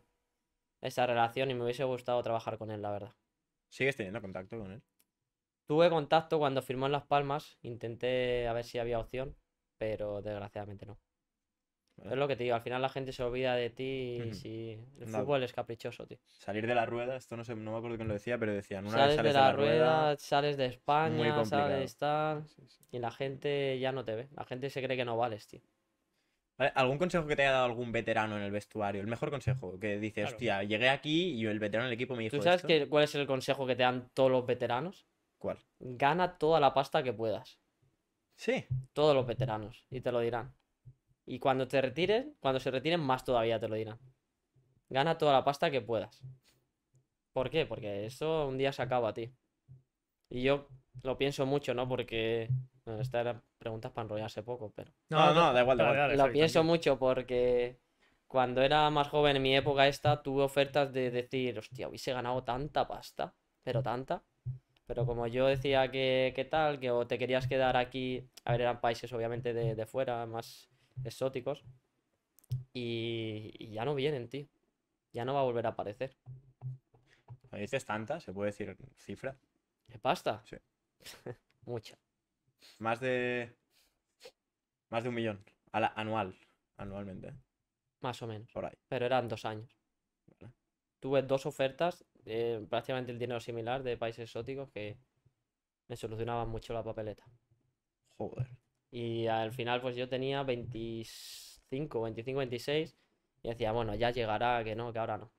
esa relación y me hubiese gustado trabajar con él, la verdad. ¿Sigues teniendo contacto con él? Tuve contacto cuando firmó en Las Palmas. Intenté a ver si había opción, pero desgraciadamente no. Es lo que te digo, al final la gente se olvida de ti si... el fútbol es caprichoso, tío. Salir de la rueda, esto no, sé, no me acuerdo quién lo decía, pero decían, una sales, vez de, la, rueda, sales de España, sales de sí, y la gente ya no te ve, la gente se cree que no vales, tío. ¿Algún consejo que te haya dado algún veterano en el vestuario? El mejor consejo, que dices, hostia, llegué aquí y el veterano del equipo me dijo ¿Tú sabes cuál es el consejo que te dan todos los veteranos? ¿Cuál? Gana toda la pasta que puedas. Sí. Todos los veteranos, y te lo dirán. Y cuando te retiren, cuando se retiren, más todavía te lo dirán. Gana toda la pasta que puedas. ¿Por qué? Porque eso un día se acaba a ti. Y yo lo pienso mucho, ¿no? Porque. Bueno, estas eran preguntas para enrollarse poco, pero. No, no, da igual, Lo pienso mucho porque cuando era más joven, en mi época esta, tuve ofertas de decir, hostia, hubiese ganado tanta pasta, pero tanta. Pero como yo decía que, ¿qué tal, que o te querías quedar aquí, a ver, eran países obviamente de fuera, más exóticos. Y, ya no vienen, tío. Ya no va a volver a aparecer. ¿Me dices tantas? ¿Se puede decir cifra? ¿De pasta? Sí. Mucha. Más de. Más de un millón. A la, anual. Anualmente. Más o menos. Por Pero eran dos años. Tuve dos ofertas, prácticamente el dinero similar de países exóticos que me solucionaban mucho la papeleta. Joder. Y al final, pues yo tenía 25, 25, 26. Y decía, bueno, ya llegará, que no, que ahora no.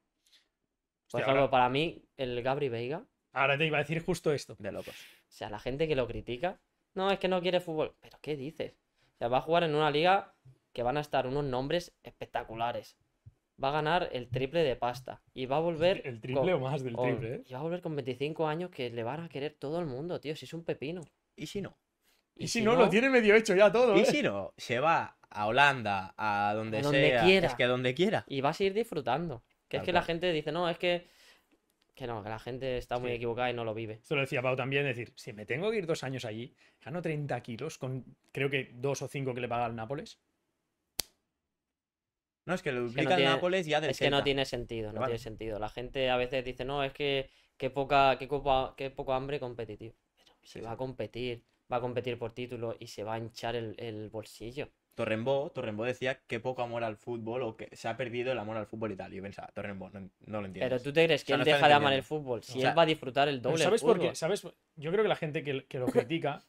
Por ejemplo, para mí, el Gabri Veiga. Ahora te iba a decir justo esto. De locos. O sea, la gente que lo critica. No, es que no quiere fútbol. ¿Pero qué dices? O sea, va a jugar en una liga que van a estar unos nombres espectaculares. Va a ganar el triple de pasta. Y va a volver. El triple o más del triple, ¿eh? Y va a volver con 25 años que le van a querer todo el mundo, tío. Si es un pepino. ¿Y si no? Y, si, no, lo tiene medio hecho ya todo. Y ¿eh? si no, se va a Holanda, a donde, sea. Es que a donde quiera. Y vas a ir disfrutando. Que es que la gente dice, no, es que. Que no, que la gente está muy equivocada y no lo vive. Se lo decía Pau también, decir, si me tengo que ir dos años allí, gano 30 kilos con creo que dos o cinco que le paga al Nápoles. No, es que lo duplica que el Nápoles ya Es que no tiene sentido, no tiene sentido. La gente a veces dice, no, es que qué poca, poco, poco hambre competitivo. Pero si va a competir, va a competir por título y se va a hinchar el, bolsillo. torrembo torrembo decía que poco amor al fútbol o que se ha perdido el amor al fútbol y tal. yo pensaba, Torrembo, no, lo entiendo. Pero tú te crees que él deja de amar el fútbol, si él va a disfrutar el doble. ¿Sabes por qué? ¿Sabes? Yo creo que la gente que, lo critica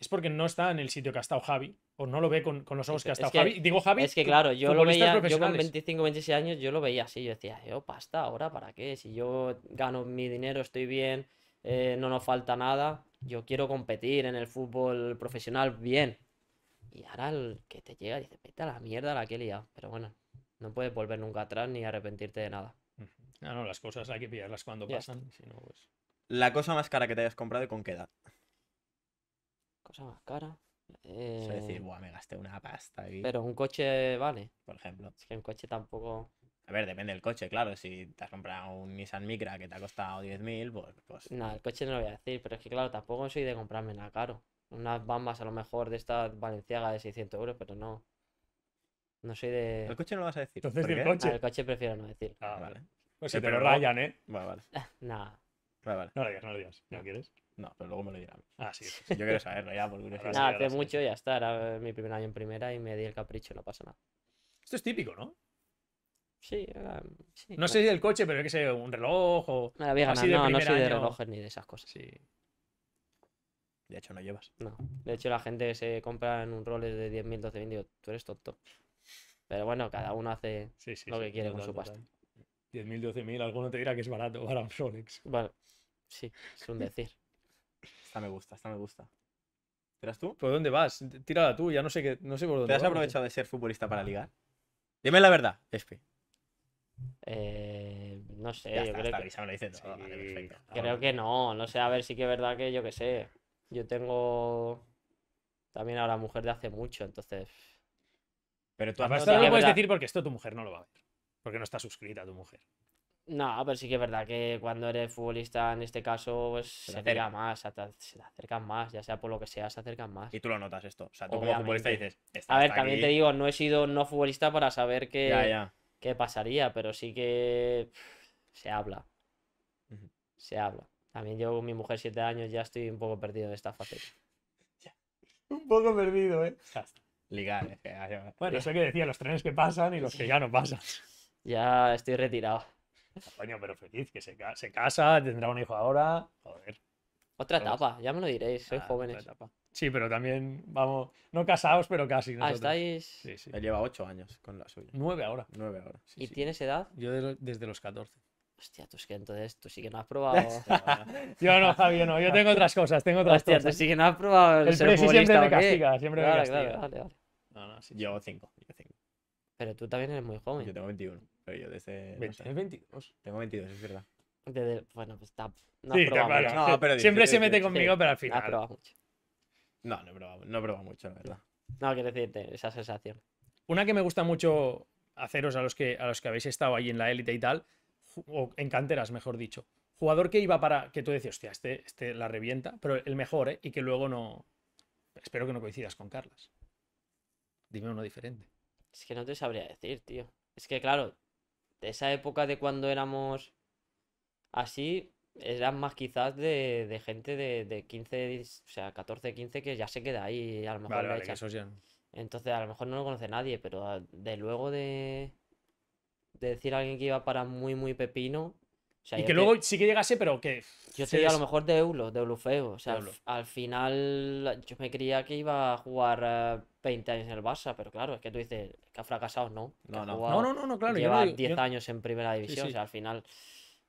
es porque no está en el sitio que ha estado Javi o no lo ve con, los ojos que ha estado Javi. Digo Javi. Es que claro, yo lo veía, yo con 25, 26 años, yo lo veía así. Yo decía, yo eh, oh, pasta, ahora para qué, si yo gano mi dinero, estoy bien, eh, no nos falta nada yo quiero competir en el fútbol profesional bien. Y ahora el que te llega dice, vete a la mierda la que he liado. Pero bueno, no puedes volver nunca atrás ni arrepentirte de nada. No, ah, no, las cosas hay que pillarlas cuando pasan. pues... La cosa más cara que te hayas comprado y con qué edad. Cosa más cara. Eh... Es decir, Buah, me gasté una pasta Pero un coche vale. Por ejemplo. Es que un coche tampoco. A ver, depende del coche, claro. Si te has comprado un Nissan Micra que te ha costado 10.000, pues, pues... No, el coche no lo voy a decir, pero es que claro, tampoco soy de comprarme nada caro. Unas bambas a lo mejor de esta Valenciaga de 600 euros, pero no. No soy de... El coche no lo vas a decir. Entonces, Coche? Ah, el coche prefiero no decir. Ah, vale. Pues sí, pero lo rayan, ¿eh? Vale, vale. Nada. Vale, vale. No lo digas, no lo digas. ¿No quieres? No, pero luego me lo dirán. Ah, sí. Yo quiero saberlo ya, por curiosidad. Nada, hace mucho ya está. Era mi primer año en primera y me di el capricho, no pasa nada. Esto es típico, ¿no? Sí, No sé si del coche, pero es que sé, un reloj no, no, sé de relojes ni de esas cosas. De hecho, no llevas. No. De hecho, la gente se compra en un Rolex de 10.000, 12.000, digo, tú eres tonto. Pero bueno, cada uno hace lo que quiere con su pasta. 10.000, 12.000, alguno te dirá que es barato para Bueno, sí, es un decir. esta me gusta, esta me gusta. ¿Eras tú? ¿Por dónde vas? Tírala tú, ya no sé, qué, no sé por dónde. ¿Te has aprovechado de ser futbolista para ligar? Dime la verdad, Espe. Eh, no sé, yo creo que. lo Creo que no, no sé, a ver, sí que es verdad que yo que sé. Yo tengo también ahora mujer de hace mucho, entonces. Pero tú ah, no, puedes decir porque esto tu mujer no lo va a ver. Porque no está suscrita tu mujer. No, pero sí que es verdad que cuando eres futbolista, en este caso, pues se, acerca más, se, acercan más, ya sea por lo que sea, se acercan más. Y tú lo notas esto. O sea, tú como futbolista dices. a ver, también te digo, no he sido no futbolista para saber que qué pasaría, pero sí que se habla. Se habla. También llevo con mi mujer siete años, ya estoy un poco perdido de esta faceta. un poco perdido, ¿eh? Ligar, Bueno, eso que decía, los trenes que pasan y los que ya no pasan. Ya estoy retirado. Ah, pero feliz, que se, se casa, tendrá un hijo ahora. Joder. Otra etapa, ya me lo diréis, soy ah, joven. jóvenes. Otra etapa. Sí, pero también, vamos, no casados, pero casi. Ah, nosotros. estáis. Sí, sí. Él lleva 8 años con la suya. 9 ahora. 9 ahora. Sí, ¿Y tienes edad? Yo desde los 14. Hostia, tú es que entonces tú sí que no has probado. yo no, Javier, no. Yo tengo otras cosas, tengo otras Hostia, cosas. tú sí que no has probado el, el ser siempre me castiga, siempre claro, me castiga. Claro, vale, vale. No, no, sí. Yo 5, yo 5. Pero tú también eres muy joven. Yo tengo 21, pero yo desde... ¿Tienes 22? Tengo 22, es verdad. Desde, bueno, pues está... No sí, probado claro. No, pero siempre se mete conmigo, pero al final... No has probado mucho. No, no he probado, no he mucho, la verdad. No, quiero decirte, esa sensación. Una que me gusta mucho haceros a los que, a los que habéis estado ahí en la élite y tal, o en canteras, mejor dicho. Jugador que iba para. que tú decías, hostia, este, este la revienta, pero el mejor, ¿eh? Y que luego no. Espero que no coincidas con Carlas. Dime uno diferente. Es que no te sabría decir, tío. Es que, claro, de esa época de cuando éramos así, eran más quizás de, gente de, 15, o sea, 14, 15 que ya se queda ahí. A lo mejor Entonces, a lo mejor no lo conoce nadie, pero ah, de luego de, decir a alguien que iba para muy, muy pepino. y que luego sí que llegase, pero que. Yo sería a lo mejor de Eulo, de Eulufeo. O sea, al, final yo me creía que iba a jugar 20 eh, años en el Barça, pero claro, es que tú dices que ha fracasado, no. No, no. no, claro. Lleva 10 años en primera división, o sea, al final.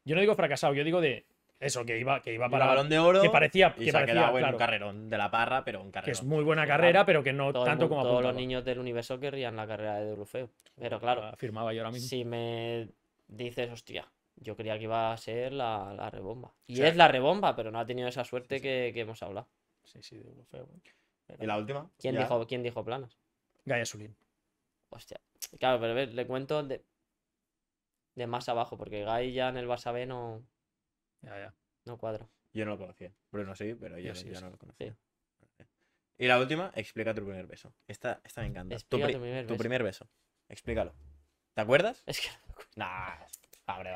Yo no digo fracasado, yo digo de eso, que iba, que iba para. El balón de oro. Que parecía. Y que se parecía, un carrerón de la parra, pero un carrerón. Que es muy buena carrera, pero que no tanto como Todos los niños del universo querrían la carrera de Deulofeu. Pero claro. Afirmaba yo ahora mismo. Si me dices, hostia, yo creía que iba a ser la, la rebomba. Y es la rebomba, pero no ha tenido esa suerte Que, hemos hablado. Sí, sí, ¿Y la última? ¿Quién, dijo, ¿quién dijo planas? Gaia Sulín. Hostia. Claro, pero a ver, le cuento de, más abajo, porque Gaia ya en el Barça B no. Ya, ya. No cuadro. Yo no lo conocía. Bruno sí, pero yo, no lo conocía. Y la última, explica tu primer beso. Esta, esta me encanta. Tu, tu, primer beso. Explícalo. ¿Te acuerdas? Es que no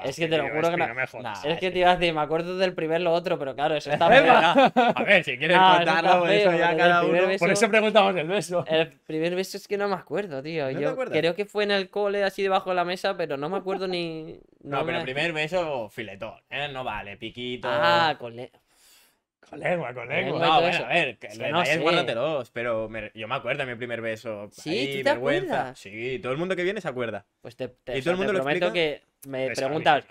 es que te lo juro que no. me es que eh. te iba a decir, me acuerdo del primer lo otro, pero claro, eso está feo. a ver, si quieres contarlo, eso, eso ya cada uno. por eso preguntamos el beso. El primer beso es que no me acuerdo, tío. Yo creo que fue en el cole, así debajo de la mesa, pero no me acuerdo ni. No, pero el primer beso, filetón, ¿eh? No vale, piquito. Ah, cole con lengua, con lengua. No, ah, bueno, a ver, que, guárdatelos, pero yo me acuerdo de mi primer beso. Sí, ¿tú te vergüenza. Acuerdas? Sí, todo el mundo que viene se acuerda. Pues te, te, y el mundo te lo prometo que me pues preguntas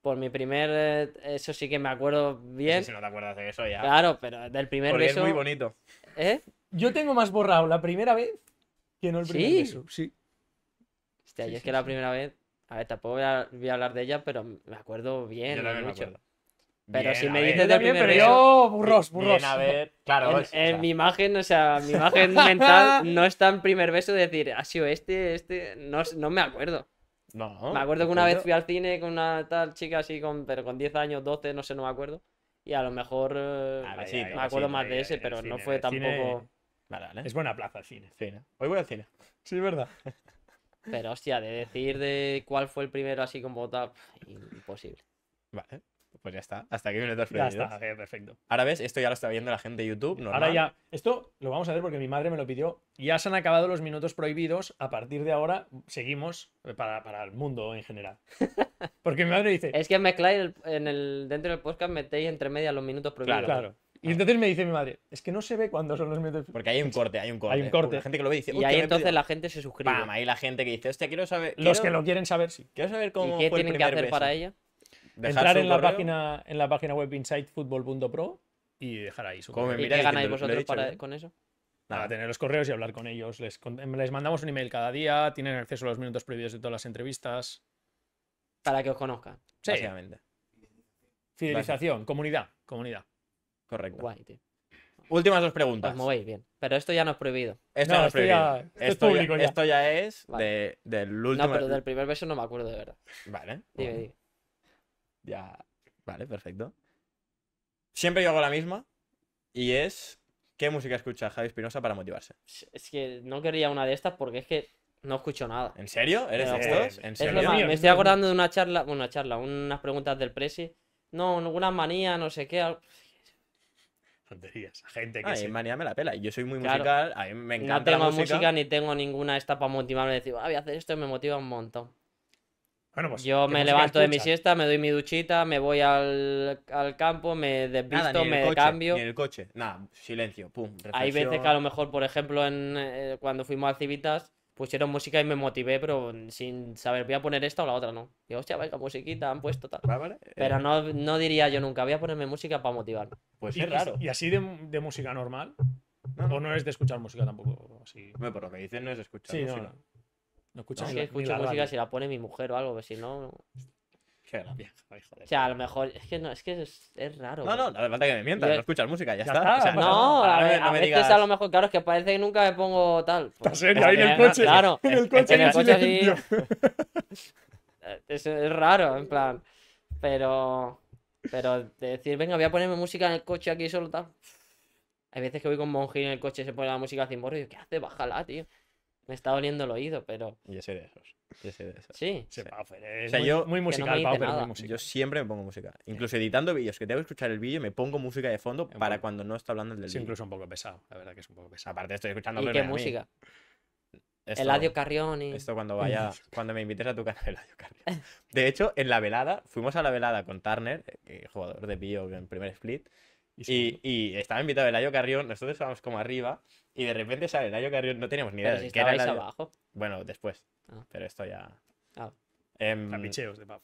por mi primer, eh, eso sí que me acuerdo bien. Sí, si no te acuerdas de eso ya. Claro, pero del primer Porque beso. es muy bonito. ¿Eh? Yo tengo más borrado la primera vez que no el primer beso. Sí. Hostia, es que la primera vez, a ver, tampoco voy a, hablar de ella, pero me acuerdo bien. Yo también me acuerdo. Pero si me dices de primero pero yo burros, burros. a ver, claro, en, mi imagen, o sea, mi imagen mental no está en primer beso de decir, ha sido este, este, no, me acuerdo. No. Me acuerdo que una vez fui al cine con una tal chica así, con, pero con 10 años, 12, no sé, no me acuerdo. Y a lo mejor eh, me, acuerdo más de ese, pero no fue tampoco... Vale, vale. Es buena plaza el cine. cine. Hoy voy al cine. Sí, verdad. Pero hostia, de decir de cuál fue el primero así con tal, imposible. Vale. Pues ya está. Hasta aquí minutos prohibidos. Ya está, eh, perfecto. Ahora ves, esto ya lo está viendo la gente de YouTube. Ahora ya. Esto lo vamos a hacer porque mi madre me lo pidió. Ya se han acabado los minutos prohibidos. A partir de ahora seguimos para, para el mundo en general. Porque mi madre dice. Es que mezcláis en el, dentro del podcast, metéis entre medias los minutos prohibidos. Claro, claro. Y entonces me dice mi madre, es que no se ve cuando son los minutos. Porque hay un corte, hay un corte. Hay un corte. La gente que lo ve dice, y ahí entonces la gente se suscribe. Pam, ahí la gente que dice, hostia, quiero saber. Los que lo quieren saber, sí. Quiero saber cómo. ¿Y qué tienen que hacer para ella? entrar en la, página, en la página web insightfootball.pro y dejar ahí su correo. ¿Y qué ganáis vosotros ¿eh? con eso? Nada, tener los correos y hablar con ellos. Em, les, mandamos un email cada día, tienen acceso a los minutos prohibidos de todas las entrevistas. Para que os conozcan. Sí. Básicamente. Fidelización, comunidad, comunidad. Correcto. Guay, tío. Últimas dos preguntas. Os bien. Pero esto ya no es prohibido. Esto no, prohibido. Ya, esto, ya, es del último. No, pero del primer beso no me acuerdo de verdad. Vale. Ya. Vale, perfecto. Siempre yo hago la misma. Y es. ¿Qué música escucha Javi Espinosa para motivarse? Es que no quería una de estas porque es que no escucho nada. ¿En serio? ¿Eres ¿En serio? me estoy acordando de una charla, bueno, una charla, unas preguntas del Presi. No, ninguna manía, no sé qué. Tonterías. Gente que. Ah, manía me la pela. Yo soy muy musical, a mí me encanta. No tengo música. ni tengo ninguna esta para motivarme. Decir, ah, voy a hacer esto y me motiva un montón. Pues, yo me levanto de mi siesta, me doy mi duchita, me voy al, campo, me desvisto, me cambio. en el coche, nada, silencio, pum. Hay veces que a lo mejor, por ejemplo, en, eh, cuando fuimos al Civitas, pusieron música y me motivé, pero sin saber, voy a poner esta o la otra, no. Digo, hostia, vaya musiquita, han puesto tal. pero eh. no, no diría yo nunca, voy a ponerme música para motivar Pues es raro. ¿Y así de, música normal? ¿O no es de escuchar música tampoco? Así... No, por lo que dicen no es de escuchar música. No escuchas no, que escucho música si la pone mi mujer o algo, que pues si no. Qué joder. O sea, a lo mejor. Es que no, es que es, raro. No, no, no hace falta que me mientas, no escuchas música, ya, está. no, a, veces digas... a lo mejor, claro, es que parece que nunca me pongo tal. Pues, serio? Ahí en el coche. Claro, en el coche, en el coche así. es, raro, en plan. Pero. Pero decir, venga, voy a ponerme música en el coche aquí solo tal. Hay veces que voy con Monji en el coche y se pone la música sin borro y ¿qué hace? Bájala, tío me está doliendo el oído, pero. Yo soy de esos. Yo soy de esos. Sí. muy, musical, Yo siempre me pongo música. Incluso editando vídeos, que tengo que escuchar el vídeo, me pongo música de fondo para cuando no está hablando el del vídeo. Sí, incluso un poco pesado. La verdad que es un poco pesado. Aparte, estoy escuchando. ¿Y qué música? Eladio Carrión y... Esto cuando vaya, cuando me invites a tu canal, Eladio Carrión. De hecho, en la velada, fuimos a la velada con Turner, eh, jugador de bio en primer split, y, estaba invitado el Ayo Carrión, nosotros estábamos como arriba, y de repente sale el Ayo Carrión, no teníamos ni idea de era el Ayo. abajo? Bueno, después. Ah. Pero esto ya. Ah. Em, de paf.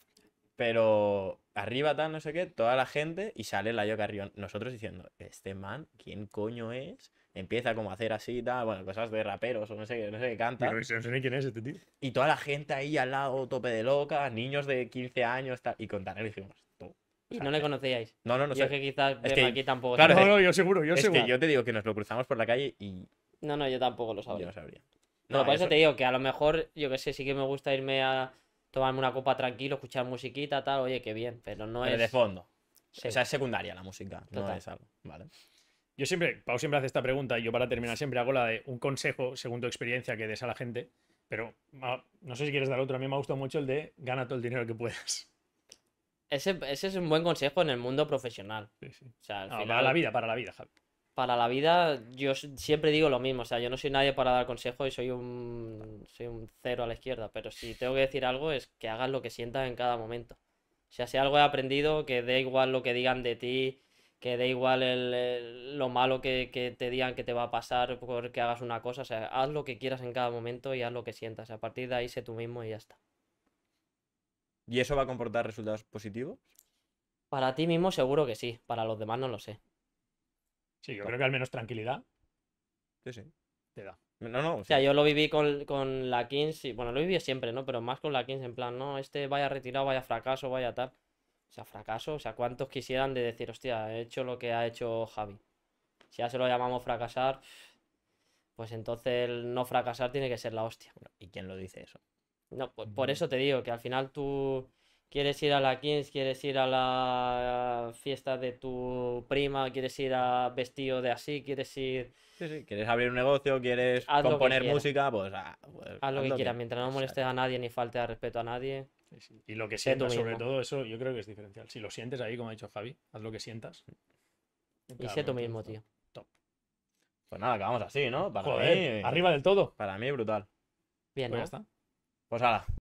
Pero arriba tal, no sé qué, toda la gente, y sale el Ayo Carrión. Nosotros diciendo, este man, ¿quién coño es? Empieza como a hacer así y tal, bueno, cosas de raperos o no sé, no sé qué canta. Pero no sé quién es este tío. Y toda la gente ahí al lado, tope de loca, niños de 15 años, tal. Y con Tanel dijimos, no le conocíais. No, no, no. Yo que quizás aquí tampoco. Claro, no, no, yo seguro, yo es que yo te digo que nos lo cruzamos por la calle y. No, no, yo tampoco lo sabría. Yo no No, por eso, te digo que a lo mejor, yo que sé, sí que me gusta irme a tomarme una copa tranquilo, escuchar musiquita, tal, oye, qué bien, pero no es... de fondo. O sea, es secundaria la música, Total. algo, ¿vale? Yo siempre, Pau siempre hace esta pregunta y yo para terminar siempre hago la de un consejo según tu experiencia que des a la gente, pero ah, no sé si quieres dar otro, a mí me ha gustado mucho el de gana todo el dinero que puedas. Ese, ese, es un buen consejo en el mundo profesional. para la vida, para la vida, Para la vida, yo siempre digo lo mismo. O sea, yo no soy nadie para dar consejos y soy un, soy un cero a la izquierda. Pero si tengo que decir algo, es que hagas lo que sientas en cada momento. O sea, si algo he aprendido, que dé igual lo que digan de ti, que dé igual lo malo que, te digan que te va a pasar que hagas una cosa. O sea, haz lo que quieras en cada momento y haz lo que sientas. a partir de ahí, sé tú mismo y ya está. ¿Y eso va a comportar resultados positivos? Para ti mismo seguro que sí, para los demás no lo sé. Sí, yo creo que al menos tranquilidad. Sí, sí. Te da. No, no. O sea, yo lo viví con, la Kings, bueno, lo viví siempre, ¿no? Pero más con la Kings, en plan, no, este vaya retirado, vaya fracaso, vaya tal. O sea, fracaso, o sea, ¿cuántos quisieran de decir, hostia, he hecho lo que ha hecho Javi? Si ya se lo llamamos fracasar, pues entonces el no fracasar tiene que ser la hostia. ¿Y quién lo dice eso? No, por, eso te digo que al final tú quieres ir a la Kings, quieres ir a la fiesta de tu prima, quieres ir a vestido de así, quieres ir. Sí, sí, quieres abrir un negocio, quieres componer música, pues, ah, pues, haz lo que quieras, mientras no molestes a nadie ni falte al respeto a nadie. Y lo que sientas, sobre todo, eso yo creo que es diferencial. Si lo sientes ahí, como ha dicho Javi, haz lo que sientas. Y sé tú mismo, tío. Top. Pues nada, acabamos así, ¿no? Para arriba del todo. Para mí, brutal. Bien, pues ya está. Pues hala.